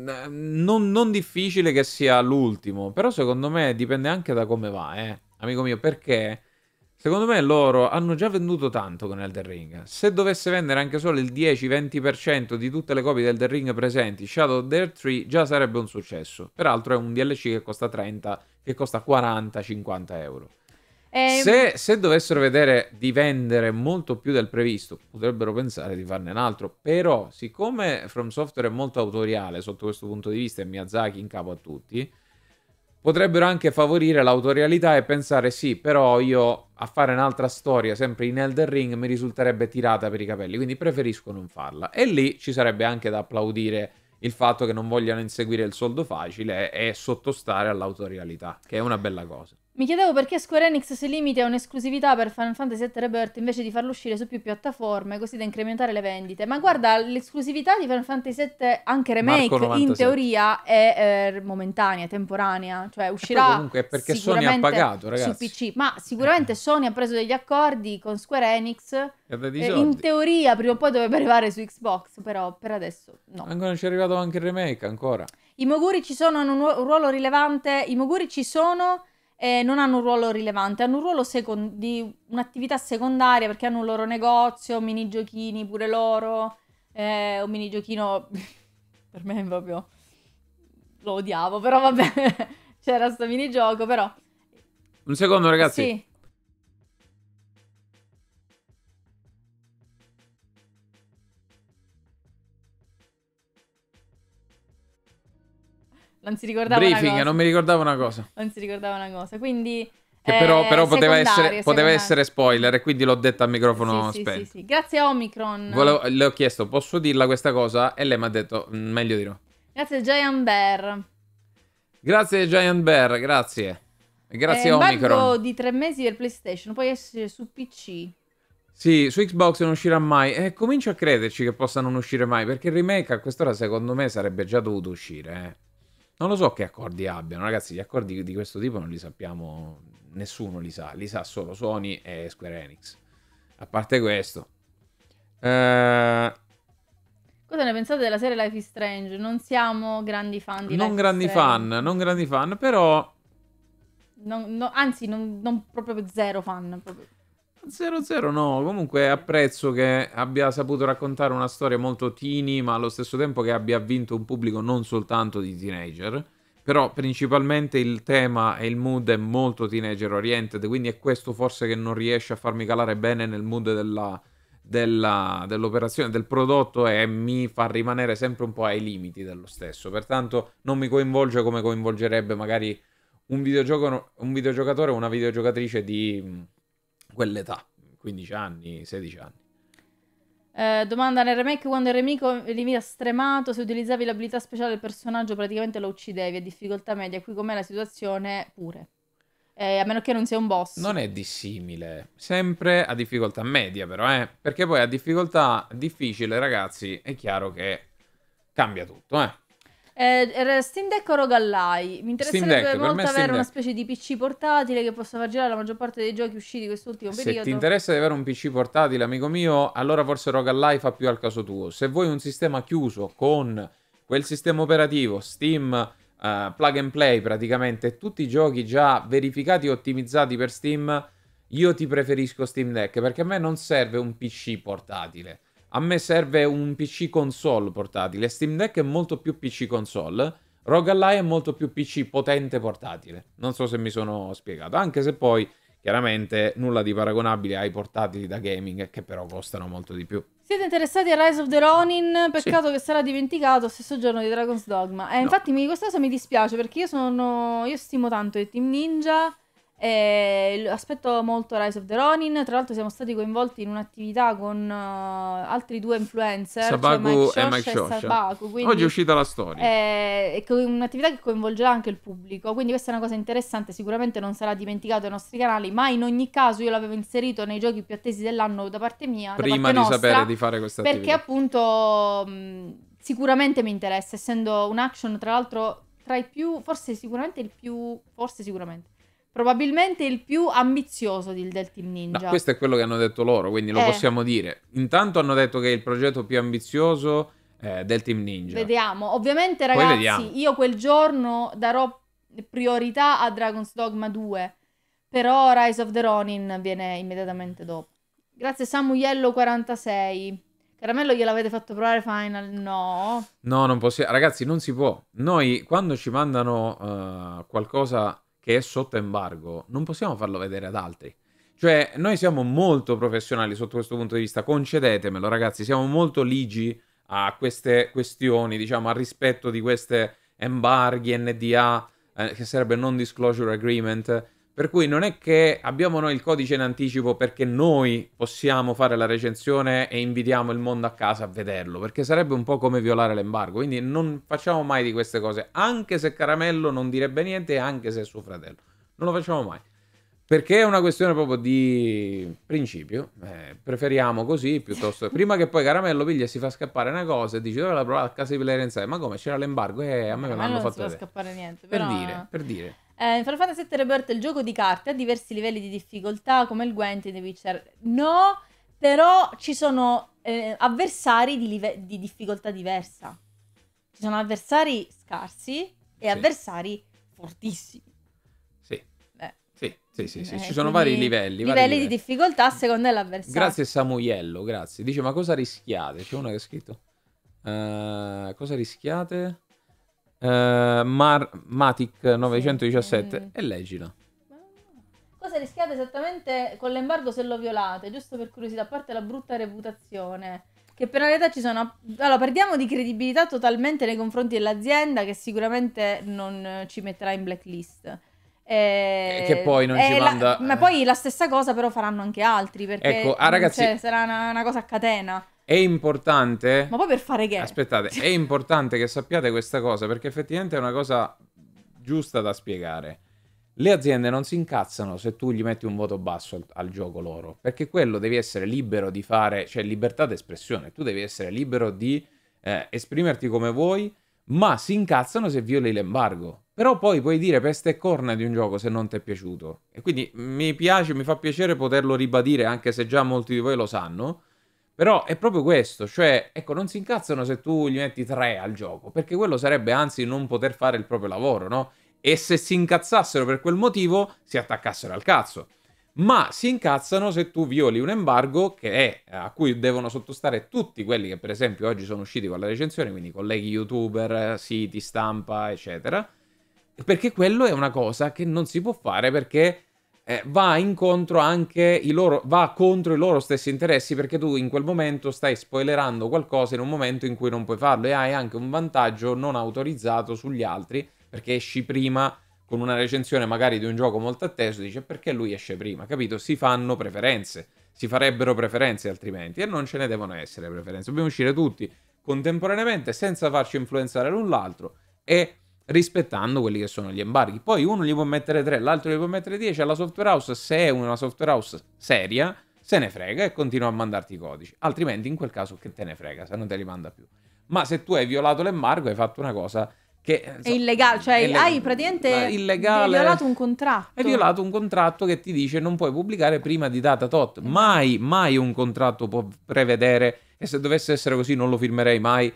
Mm, non, non difficile che sia l'ultimo. Però, secondo me, dipende anche da come va, eh. Amico mio, perché. Secondo me loro hanno già venduto tanto con Elder Ring. Se dovesse vendere anche solo il 10-20% di tutte le copie del Elder Ring presenti, Shadow of the 3 già sarebbe un successo. Peraltro è un DLC che costa 30, che costa 40-50 euro. Eh, se, se, dovessero vedere di vendere molto più del previsto, potrebbero pensare di farne un altro. Però, siccome From Software è molto autoriale sotto questo punto di vista e Miyazaki in capo a tutti, potrebbero anche favorire l'autorialità e pensare sì, però io a fare un'altra storia sempre in Elden Ring mi risulterebbe tirata per i capelli, quindi preferisco non farla. E lì ci sarebbe anche da applaudire il fatto che non vogliano inseguire il soldo facile e sottostare all'autorialità, che è una bella cosa. Mi chiedevo perché Square Enix si limiti a un'esclusività per Final Fantasy VII Rebirth invece di farlo uscire su più piattaforme, così da incrementare le vendite. Ma guarda, l'esclusività di Final Fantasy VII, anche remake, in teoria è eh, momentanea, temporanea. Cioè uscirà. comunque è perché Sony ha pagato, ragazzi. Su PC. Ma sicuramente eh. Sony ha preso degli accordi con Square Enix. E eh, in teoria prima o poi dovrebbe arrivare su Xbox, però per adesso no. Ancora non c'è arrivato anche il remake, ancora. I Moguri ci sono, hanno un ruolo rilevante. I Moguri ci sono eh, non hanno un ruolo rilevante, hanno un ruolo second- di un'attività secondaria perché hanno un loro negozio, mini giochini pure loro, eh, un mini giochino per me è proprio lo odiavo, però vabbè, c'era sto minigioco, però... Un secondo ragazzi. Sì. Non si ricordava Briefing, una cosa. non mi ricordavo una cosa. Non si ricordava una cosa, quindi... Che però, eh, però poteva, essere, poteva essere, spoiler, e quindi l'ho detto al microfono sì, spento. Sì, sì, Grazie a Omicron. Volevo, le ho chiesto, posso dirla questa cosa? E lei mi ha detto, mm, meglio di no. Grazie Giant Bear. Grazie Giant Bear, grazie. Grazie eh, a Omicron. di tre mesi per PlayStation, poi essere su PC. Sì, su Xbox non uscirà mai. E eh, comincio a crederci che possa non uscire mai, perché il remake a quest'ora secondo me sarebbe già dovuto uscire, eh. Non lo so che accordi abbiano, ragazzi, gli accordi di questo tipo non li sappiamo, nessuno li sa, li sa solo Sony e Square Enix. A parte questo. Eh... Cosa ne pensate della serie Life is Strange? Non siamo grandi fan di non Life grandi fan, Non grandi fan, però... Non, no, anzi, non, non proprio zero fan. Proprio. 00 no, comunque apprezzo che abbia saputo raccontare una storia molto teeny, ma allo stesso tempo che abbia vinto un pubblico non soltanto di teenager. Però principalmente il tema e il mood è molto teenager oriented, quindi è questo forse che non riesce a farmi calare bene nel mood della, della, dell'operazione, del prodotto e mi fa rimanere sempre un po' ai limiti dello stesso. Pertanto non mi coinvolge come coinvolgerebbe magari un, videogioco, un videogiocatore o una videogiocatrice di quell'età, 15 anni, 16 anni. Eh, domanda nel remake quando il nemico veniva stremato se utilizzavi l'abilità speciale del personaggio praticamente lo uccidevi a difficoltà media qui com'è la situazione pure eh, a meno che non sia un boss non è dissimile sempre a difficoltà media però eh? perché poi a difficoltà difficile ragazzi è chiaro che cambia tutto eh eh, er, Steam Deck o Rogalai? Mi interesserebbe molto avere una specie di PC portatile che possa far girare la maggior parte dei giochi usciti quest'ultimo se periodo. Se ti interessa di avere un PC portatile, amico mio, allora forse Rogalai fa più al caso tuo. Se vuoi un sistema chiuso con quel sistema operativo, Steam, uh, plug and play praticamente, tutti i giochi già verificati e ottimizzati per Steam, io ti preferisco Steam Deck perché a me non serve un PC portatile. A me serve un PC console portatile. Steam Deck è molto più PC console. Rogue Ally è molto più PC potente portatile. Non so se mi sono spiegato. Anche se poi, chiaramente, nulla di paragonabile ai portatili da gaming, che però costano molto di più. Siete interessati a Rise of the Ronin? Peccato sì. che sarà dimenticato stesso giorno di Dragon's Dogma. Eh, no. infatti, questa cosa mi dispiace perché io sono. Io stimo tanto i Team Ninja. Eh, aspetto molto Rise of the Ronin. Tra l'altro, siamo stati coinvolti in un'attività con uh, altri due influencer, cioè Sabaku cioè Mike Shosh e, e Sabaku, quindi, Oggi è uscita la storia. Eh, è un'attività che coinvolgerà anche il pubblico. Quindi, questa è una cosa interessante. Sicuramente non sarà dimenticato ai nostri canali. Ma in ogni caso, io l'avevo inserito nei giochi più attesi dell'anno da parte mia. Prima parte di nostra, sapere di fare questa attività. Perché, appunto, mh, sicuramente mi interessa. Essendo un action, tra l'altro, tra i più, forse sicuramente il più, forse sicuramente probabilmente il più ambizioso di, del Team Ninja. No, questo è quello che hanno detto loro, quindi lo eh. possiamo dire. Intanto hanno detto che è il progetto più ambizioso eh, del Team Ninja. Vediamo, ovviamente ragazzi, vediamo. io quel giorno darò priorità a Dragon's Dogma 2, però Rise of the Ronin viene immediatamente dopo. Grazie Samuiello 46. Caramello gliel'avete fatto provare Final? No. No, non possiamo. Ragazzi, non si può. Noi quando ci mandano uh, qualcosa che è sotto embargo, non possiamo farlo vedere ad altri. Cioè, noi siamo molto professionali sotto questo punto di vista, concedetemelo ragazzi, siamo molto ligi a queste questioni, diciamo, al rispetto di queste embarghi, NDA, eh, che sarebbe non disclosure agreement, per cui non è che abbiamo noi il codice in anticipo perché noi possiamo fare la recensione e invitiamo il mondo a casa a vederlo, perché sarebbe un po' come violare l'embargo, quindi non facciamo mai di queste cose, anche se Caramello non direbbe niente, e anche se è suo fratello, non lo facciamo mai. Perché è una questione proprio di principio, eh, preferiamo così piuttosto... Prima che poi Caramello piglia e si fa scappare una cosa e dice dove la provare a casa di Pilarenzai, ma come c'era l'embargo e eh, a me non hanno fatto... Non si fa scappare niente, però... Per dire, per dire. Eh, Final Fantasy VII Rebirth è il gioco di carte a diversi livelli di difficoltà come il Gwent e The Witcher. No, però ci sono eh, avversari di, di, difficoltà diversa. Ci sono avversari scarsi e sì. avversari fortissimi. Sì. Eh. Sì, sì, sì, sì. Eh, ci sono vari livelli. Livelli, vari livelli di difficoltà secondo l'avversario. Grazie Samuiello, grazie. Dice ma cosa rischiate? C'è uno che ha scritto. Uh, cosa rischiate? Uh, Mar- Matic 917 sì. Mm. e leggila. Cosa rischiate esattamente con l'embargo se lo violate? Giusto per curiosità, a parte la brutta reputazione. Che per la realtà ci sono? Allora, perdiamo di credibilità totalmente nei confronti dell'azienda che sicuramente non ci metterà in blacklist. Eh, e... Che poi non eh, ci manda. La... Ma poi la stessa cosa, però, faranno anche altri. Perché ecco, ah, ragazzi... sarà una, una cosa a catena. È importante... Ma poi per fare che? Aspettate, è importante che sappiate questa cosa perché effettivamente è una cosa giusta da spiegare. Le aziende non si incazzano se tu gli metti un voto basso al, al gioco loro, perché quello devi essere libero di fare, cioè libertà d'espressione, tu devi essere libero di eh, esprimerti come vuoi, ma si incazzano se violi l'embargo. Però poi puoi dire peste e corna di un gioco se non ti è piaciuto. E quindi mi piace, mi fa piacere poterlo ribadire, anche se già molti di voi lo sanno, però è proprio questo, cioè, ecco, non si incazzano se tu gli metti 3 al gioco, perché quello sarebbe anzi non poter fare il proprio lavoro, no? E se si incazzassero per quel motivo, si attaccassero al cazzo. Ma si incazzano se tu violi un embargo che è, a cui devono sottostare tutti quelli che per esempio oggi sono usciti con la recensione, quindi colleghi youtuber, siti, stampa, eccetera. Perché quello è una cosa che non si può fare perché eh, va, incontro anche i loro, va contro i loro stessi interessi perché tu in quel momento stai spoilerando qualcosa in un momento in cui non puoi farlo e hai anche un vantaggio non autorizzato sugli altri perché esci prima con una recensione magari di un gioco molto atteso dice perché lui esce prima, capito? Si fanno preferenze, si farebbero preferenze altrimenti e non ce ne devono essere preferenze, dobbiamo uscire tutti contemporaneamente senza farci influenzare l'un l'altro e rispettando quelli che sono gli embarghi. Poi uno gli può mettere 3, l'altro gli può mettere 10, alla software house, se è una software house seria, se ne frega e continua a mandarti i codici. Altrimenti in quel caso che te ne frega, se non te li manda più. Ma se tu hai violato l'embargo, hai fatto una cosa che... Insomma, eh, è illegale, cioè è le- hai praticamente illegale, violato un contratto. Hai violato un contratto che ti dice non puoi pubblicare prima di data tot. Mai, mai un contratto può prevedere, e se dovesse essere così non lo firmerei mai,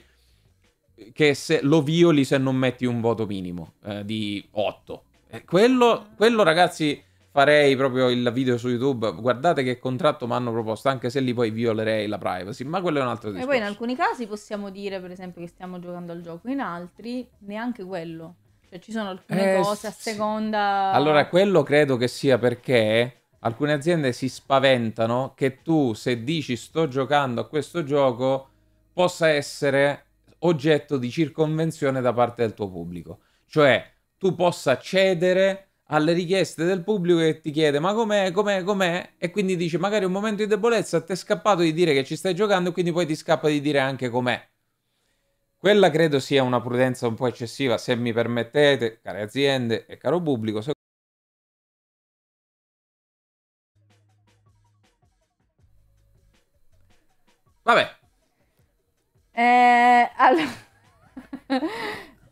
che se lo violi se non metti un voto minimo eh, di 8. Quello, quello, ragazzi, farei proprio il video su YouTube. Guardate che contratto mi hanno proposto, anche se lì poi violerei la privacy, ma quello è un altro discorso. E poi in alcuni casi possiamo dire, per esempio, che stiamo giocando al gioco, in altri neanche quello. Cioè ci sono alcune eh, cose a seconda... Allora, quello credo che sia perché alcune aziende si spaventano che tu, se dici sto giocando a questo gioco, possa essere oggetto di circonvenzione da parte del tuo pubblico, cioè tu possa cedere alle richieste del pubblico che ti chiede ma com'è, com'è, com'è e quindi dice magari un momento di debolezza ti è scappato di dire che ci stai giocando e quindi poi ti scappa di dire anche com'è. Quella credo sia una prudenza un po' eccessiva, se mi permettete, care aziende e caro pubblico. Se... Vabbè, eh, allora...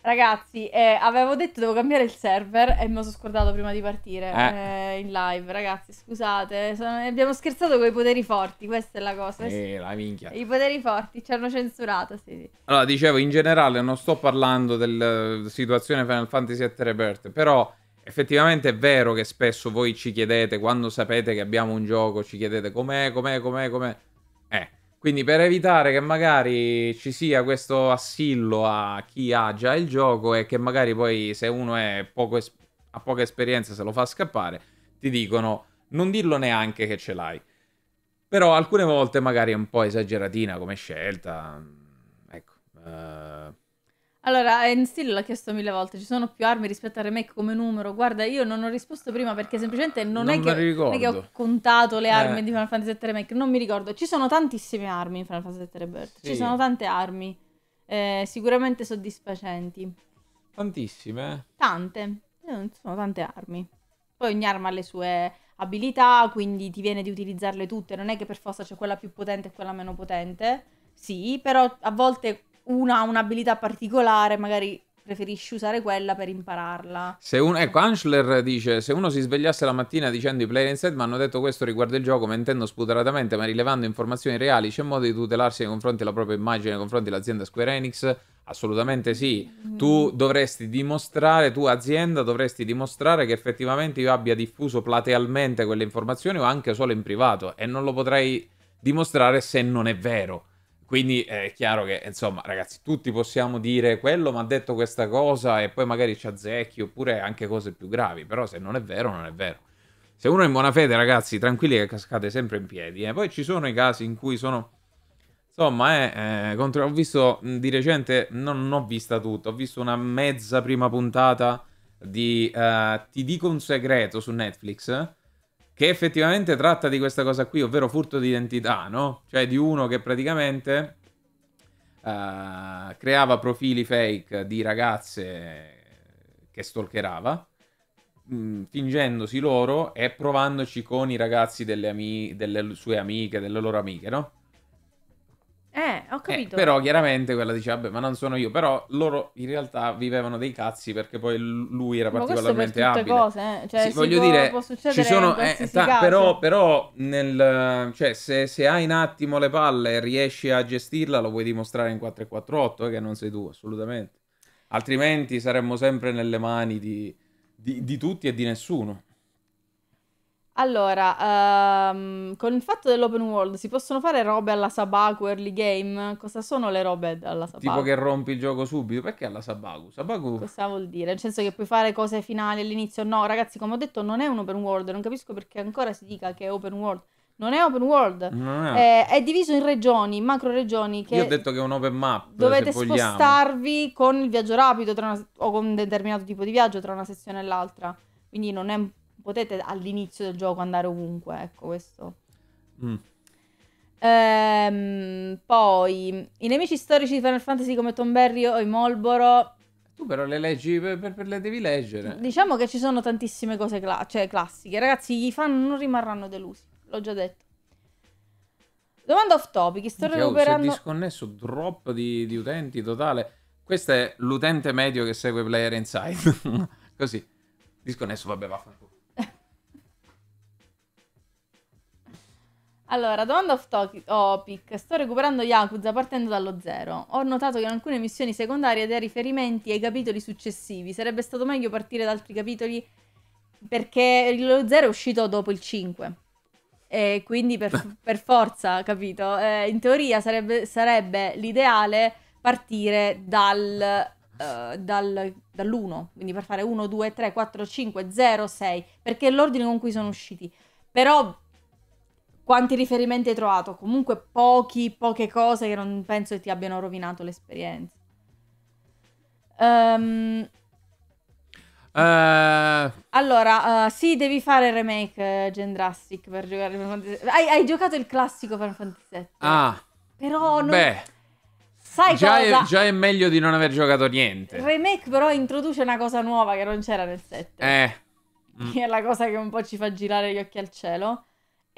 Ragazzi, eh, avevo detto devo cambiare il server e mi sono scordato prima di partire eh. Eh, in live. Ragazzi, scusate, sono... abbiamo scherzato con i poteri forti, questa è la cosa. Eh, la minchia. I poteri forti ci hanno censurato, sì. Allora, dicevo, in generale non sto parlando della eh, situazione Final Fantasy VII Rebirth, però effettivamente è vero che spesso voi ci chiedete, quando sapete che abbiamo un gioco, ci chiedete com'è, com'è, com'è, com'è. Eh, quindi per evitare che magari ci sia questo assillo a chi ha già il gioco e che magari poi se uno es- ha poca esperienza se lo fa scappare, ti dicono non dirlo neanche che ce l'hai. Però alcune volte magari è un po' esageratina come scelta. Ecco. Uh allora, Enstill l'ha chiesto mille volte, ci sono più armi rispetto al remake come numero? Guarda, io non ho risposto prima perché semplicemente non, non, è, che, non è, che, ho contato le armi eh. di Final Fantasy VII Remake, non mi ricordo. Ci sono tantissime armi in Final Fantasy VII Rebirth, sì. ci sono tante armi, eh, sicuramente soddisfacenti. Tantissime? Eh. Tante, ci eh, sono tante armi. Poi ogni arma ha le sue abilità, quindi ti viene di utilizzarle tutte, non è che per forza c'è quella più potente e quella meno potente. Sì, però a volte una ha un'abilità particolare, magari preferisci usare quella per impararla. Se un... Ecco, Anschler dice, se uno si svegliasse la mattina dicendo i player instead mi hanno detto questo riguardo il gioco, mentendo spudoratamente ma rilevando informazioni reali, c'è modo di tutelarsi nei confronti della propria immagine, nei confronti dell'azienda Square Enix? Assolutamente sì. Mm. Tu dovresti dimostrare, tu azienda dovresti dimostrare che effettivamente io abbia diffuso platealmente quelle informazioni o anche solo in privato e non lo potrei dimostrare se non è vero. Quindi eh, è chiaro che, insomma, ragazzi, tutti possiamo dire quello mi ha detto questa cosa e poi magari ci azzecchi oppure anche cose più gravi, però se non è vero, non è vero. Se uno è in buona fede, ragazzi, tranquilli che cascate sempre in piedi. Eh. Poi ci sono i casi in cui sono... Insomma, eh, eh, contro... ho visto di recente, non, non ho vista tutto, ho visto una mezza prima puntata di eh, Ti dico un segreto su Netflix che effettivamente tratta di questa cosa qui, ovvero furto di identità, no? Cioè di uno che praticamente uh, creava profili fake di ragazze che stalkerava, mh, mm, fingendosi loro e provandoci con i ragazzi delle, ami- delle sue amiche, delle loro amiche, no? Eh, ho eh, capito. Eh, però chiaramente quella dice, vabbè, ma non sono io. Però loro in realtà vivevano dei cazzi perché poi lui era ma particolarmente ma abile. Cose, eh? cioè, sì, voglio può, dire, può ci sono, eh, ta- però, però nel, cioè, se, se, hai un attimo le palle e riesci a gestirla, lo puoi dimostrare in 448, eh, che non sei tu, assolutamente. Altrimenti saremmo sempre nelle mani di, di, di tutti e di nessuno. Allora, ehm, con il fatto dell'open world si possono fare robe alla Sabaku early game? Cosa sono le robe alla Sabaku? Tipo che rompi il gioco subito? Perché alla Sabaku? Sabaku... Cosa vuol dire? Nel senso che puoi fare cose finali all'inizio? No, ragazzi, come ho detto, non è un open world. Non capisco perché ancora si dica che è open world. Non è open world, no. eh, è diviso in regioni, macro regioni. Che Io ho detto che è un open map. Dovete spostarvi con il viaggio rapido una, o con un determinato tipo di viaggio tra una sezione e l'altra. Quindi non è potete all'inizio del gioco andare ovunque, ecco questo. Mm. Ehm, poi, i nemici storici di Final Fantasy come Tomberry o i Molboro... Tu però le leggi, per, per, le devi leggere. Diciamo che ci sono tantissime cose cla- cioè, classiche. Ragazzi, i fan non rimarranno delusi, l'ho già detto. Domanda off topic, sto Minchia, recuperando... Oh, si è disconnesso, drop di, di utenti totale. Questo è l'utente medio che segue Player Inside. Così. Disconnesso, vabbè, vaffanculo. Allora, domanda off topic. Sto recuperando Yakuza partendo dallo zero. Ho notato che in alcune missioni secondarie dai riferimenti ai capitoli successivi. Sarebbe stato meglio partire da altri capitoli perché lo zero è uscito dopo il 5. E quindi per, per forza, capito? Eh, in teoria sarebbe, sarebbe, l'ideale partire dal, uh, dal, dall'1. Quindi per fare 1, 2, 3, 4, 5, 0, 6. Perché è l'ordine con cui sono usciti. Però quanti riferimenti hai trovato? Comunque pochi, poche cose che non penso che ti abbiano rovinato l'esperienza. Um, Uh... Allora, uh, sì, devi fare il remake uh, eh, Gendrastic per giocare Final Fantasy hai, hai, giocato il classico Final Fantasy VII. Ah. Però non... Beh. Sai già cosa? È, già è meglio di non aver giocato niente. Il remake però introduce una cosa nuova che non c'era nel 7. Eh. Che è la cosa che un po' ci fa girare gli occhi al cielo.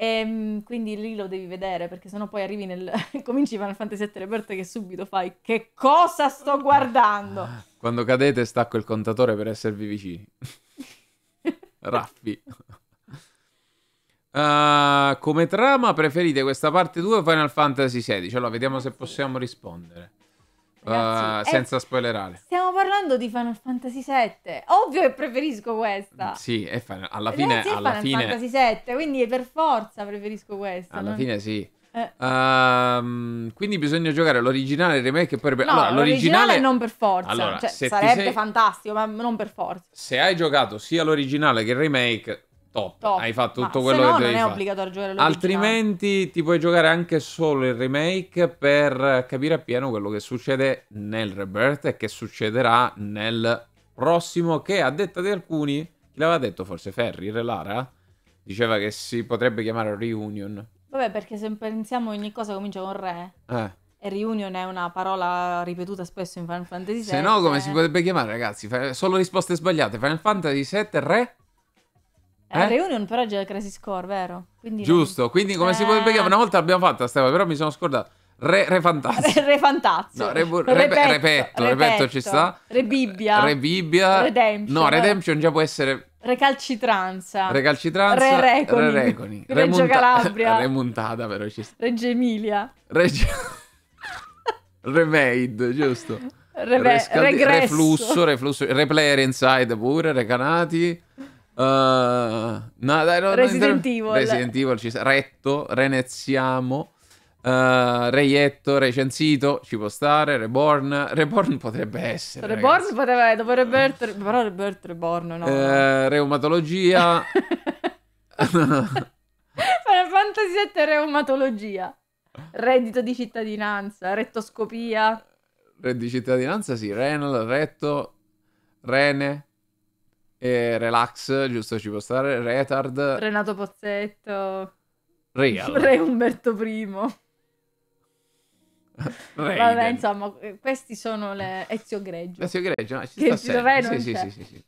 E, ehm, quindi lì lo devi vedere perché sennò poi arrivi nel. cominci Final Fantasy 7 Rebirth che subito fai che cosa sto ah, guardando? Quando cadete, stacco il contatore per esservi vicini. Raffi. Uh, come trama preferite questa parte 2 o Final Fantasy 16 Allora, vediamo se possiamo rispondere. Ragazzi, uh, eh, eh, senza è... spoilerare. Stiamo parlando di Final Fantasy VII. Ovvio che preferisco questa. Sì, è fan... alla fine... Ragazzi, alla Final fine... Fantasy VII, quindi per forza preferisco questa. Alla non... fine sì. Eh. Uh, quindi bisogna giocare l'originale, il remake e poi... No, allora, l'originale... non per forza. Allora, cioè, sarebbe sei... fantastico, ma non per forza. Se hai giocato sia l'originale che il remake Top. top. Hai fatto Ma tutto quello no, che devi non è obbligatorio giocare all'originale. Altrimenti ti puoi giocare anche solo il remake per capire appieno quello che succede nel Rebirth e che succederà nel prossimo che a detta di alcuni, chi l'aveva detto forse Ferri, Relara diceva che si potrebbe chiamare Reunion. Vabbè, perché se pensiamo ogni cosa comincia con re. Eh. E reunion è una parola ripetuta spesso in Final Fantasy VII. Se no, come si potrebbe chiamare, ragazzi? Solo risposte sbagliate. Final Fantasy VII, re? Eh? eh Reunion però già Crazy Score, vero? Quindi Giusto, quindi come eh... si potrebbe chiamare? Una volta l'abbiamo fatta, Stefano, però mi sono scordato. Re, re fantazio. Re, re No, re, re, repetto, repetto, repetto ci sta. Re Bibbia. Re Bibbia. Redemption. No, Redemption già può essere... Recalcitranza. Recalcitranza. Re Reconi. Re Reconi. Reggio Remunta... Calabria. Remontata però ci sta. Reggio Emilia. Reggio... Remade, giusto. Re... Reve... Rescaldi... Reflusso, reflusso. Replayer inside pure, recanati. Eh, no, dai, no, Resident no, Evil. Resident Evil, ci sa- retto, reneziamo. Uh, reietto, recensito, ci può stare, Reborn, Reborn potrebbe essere. Reborn potrebbe, essere, dovrebbe essere, però Reborn, Reborn no. Uh, reumatologia. Final Fantasy 7 reumatologia. Reddito di cittadinanza, rettoscopia. Reddito di cittadinanza, sì, renal, retto, rene. E relax, giusto ci può stare. Retard. Renato Pozzetto. Real. Re Umberto I. Vabbè, insomma, questi sono le Ezio Greggio. Ezio Greggio, no, ci che sta il re non sì, c'è. Sì, sì, sì,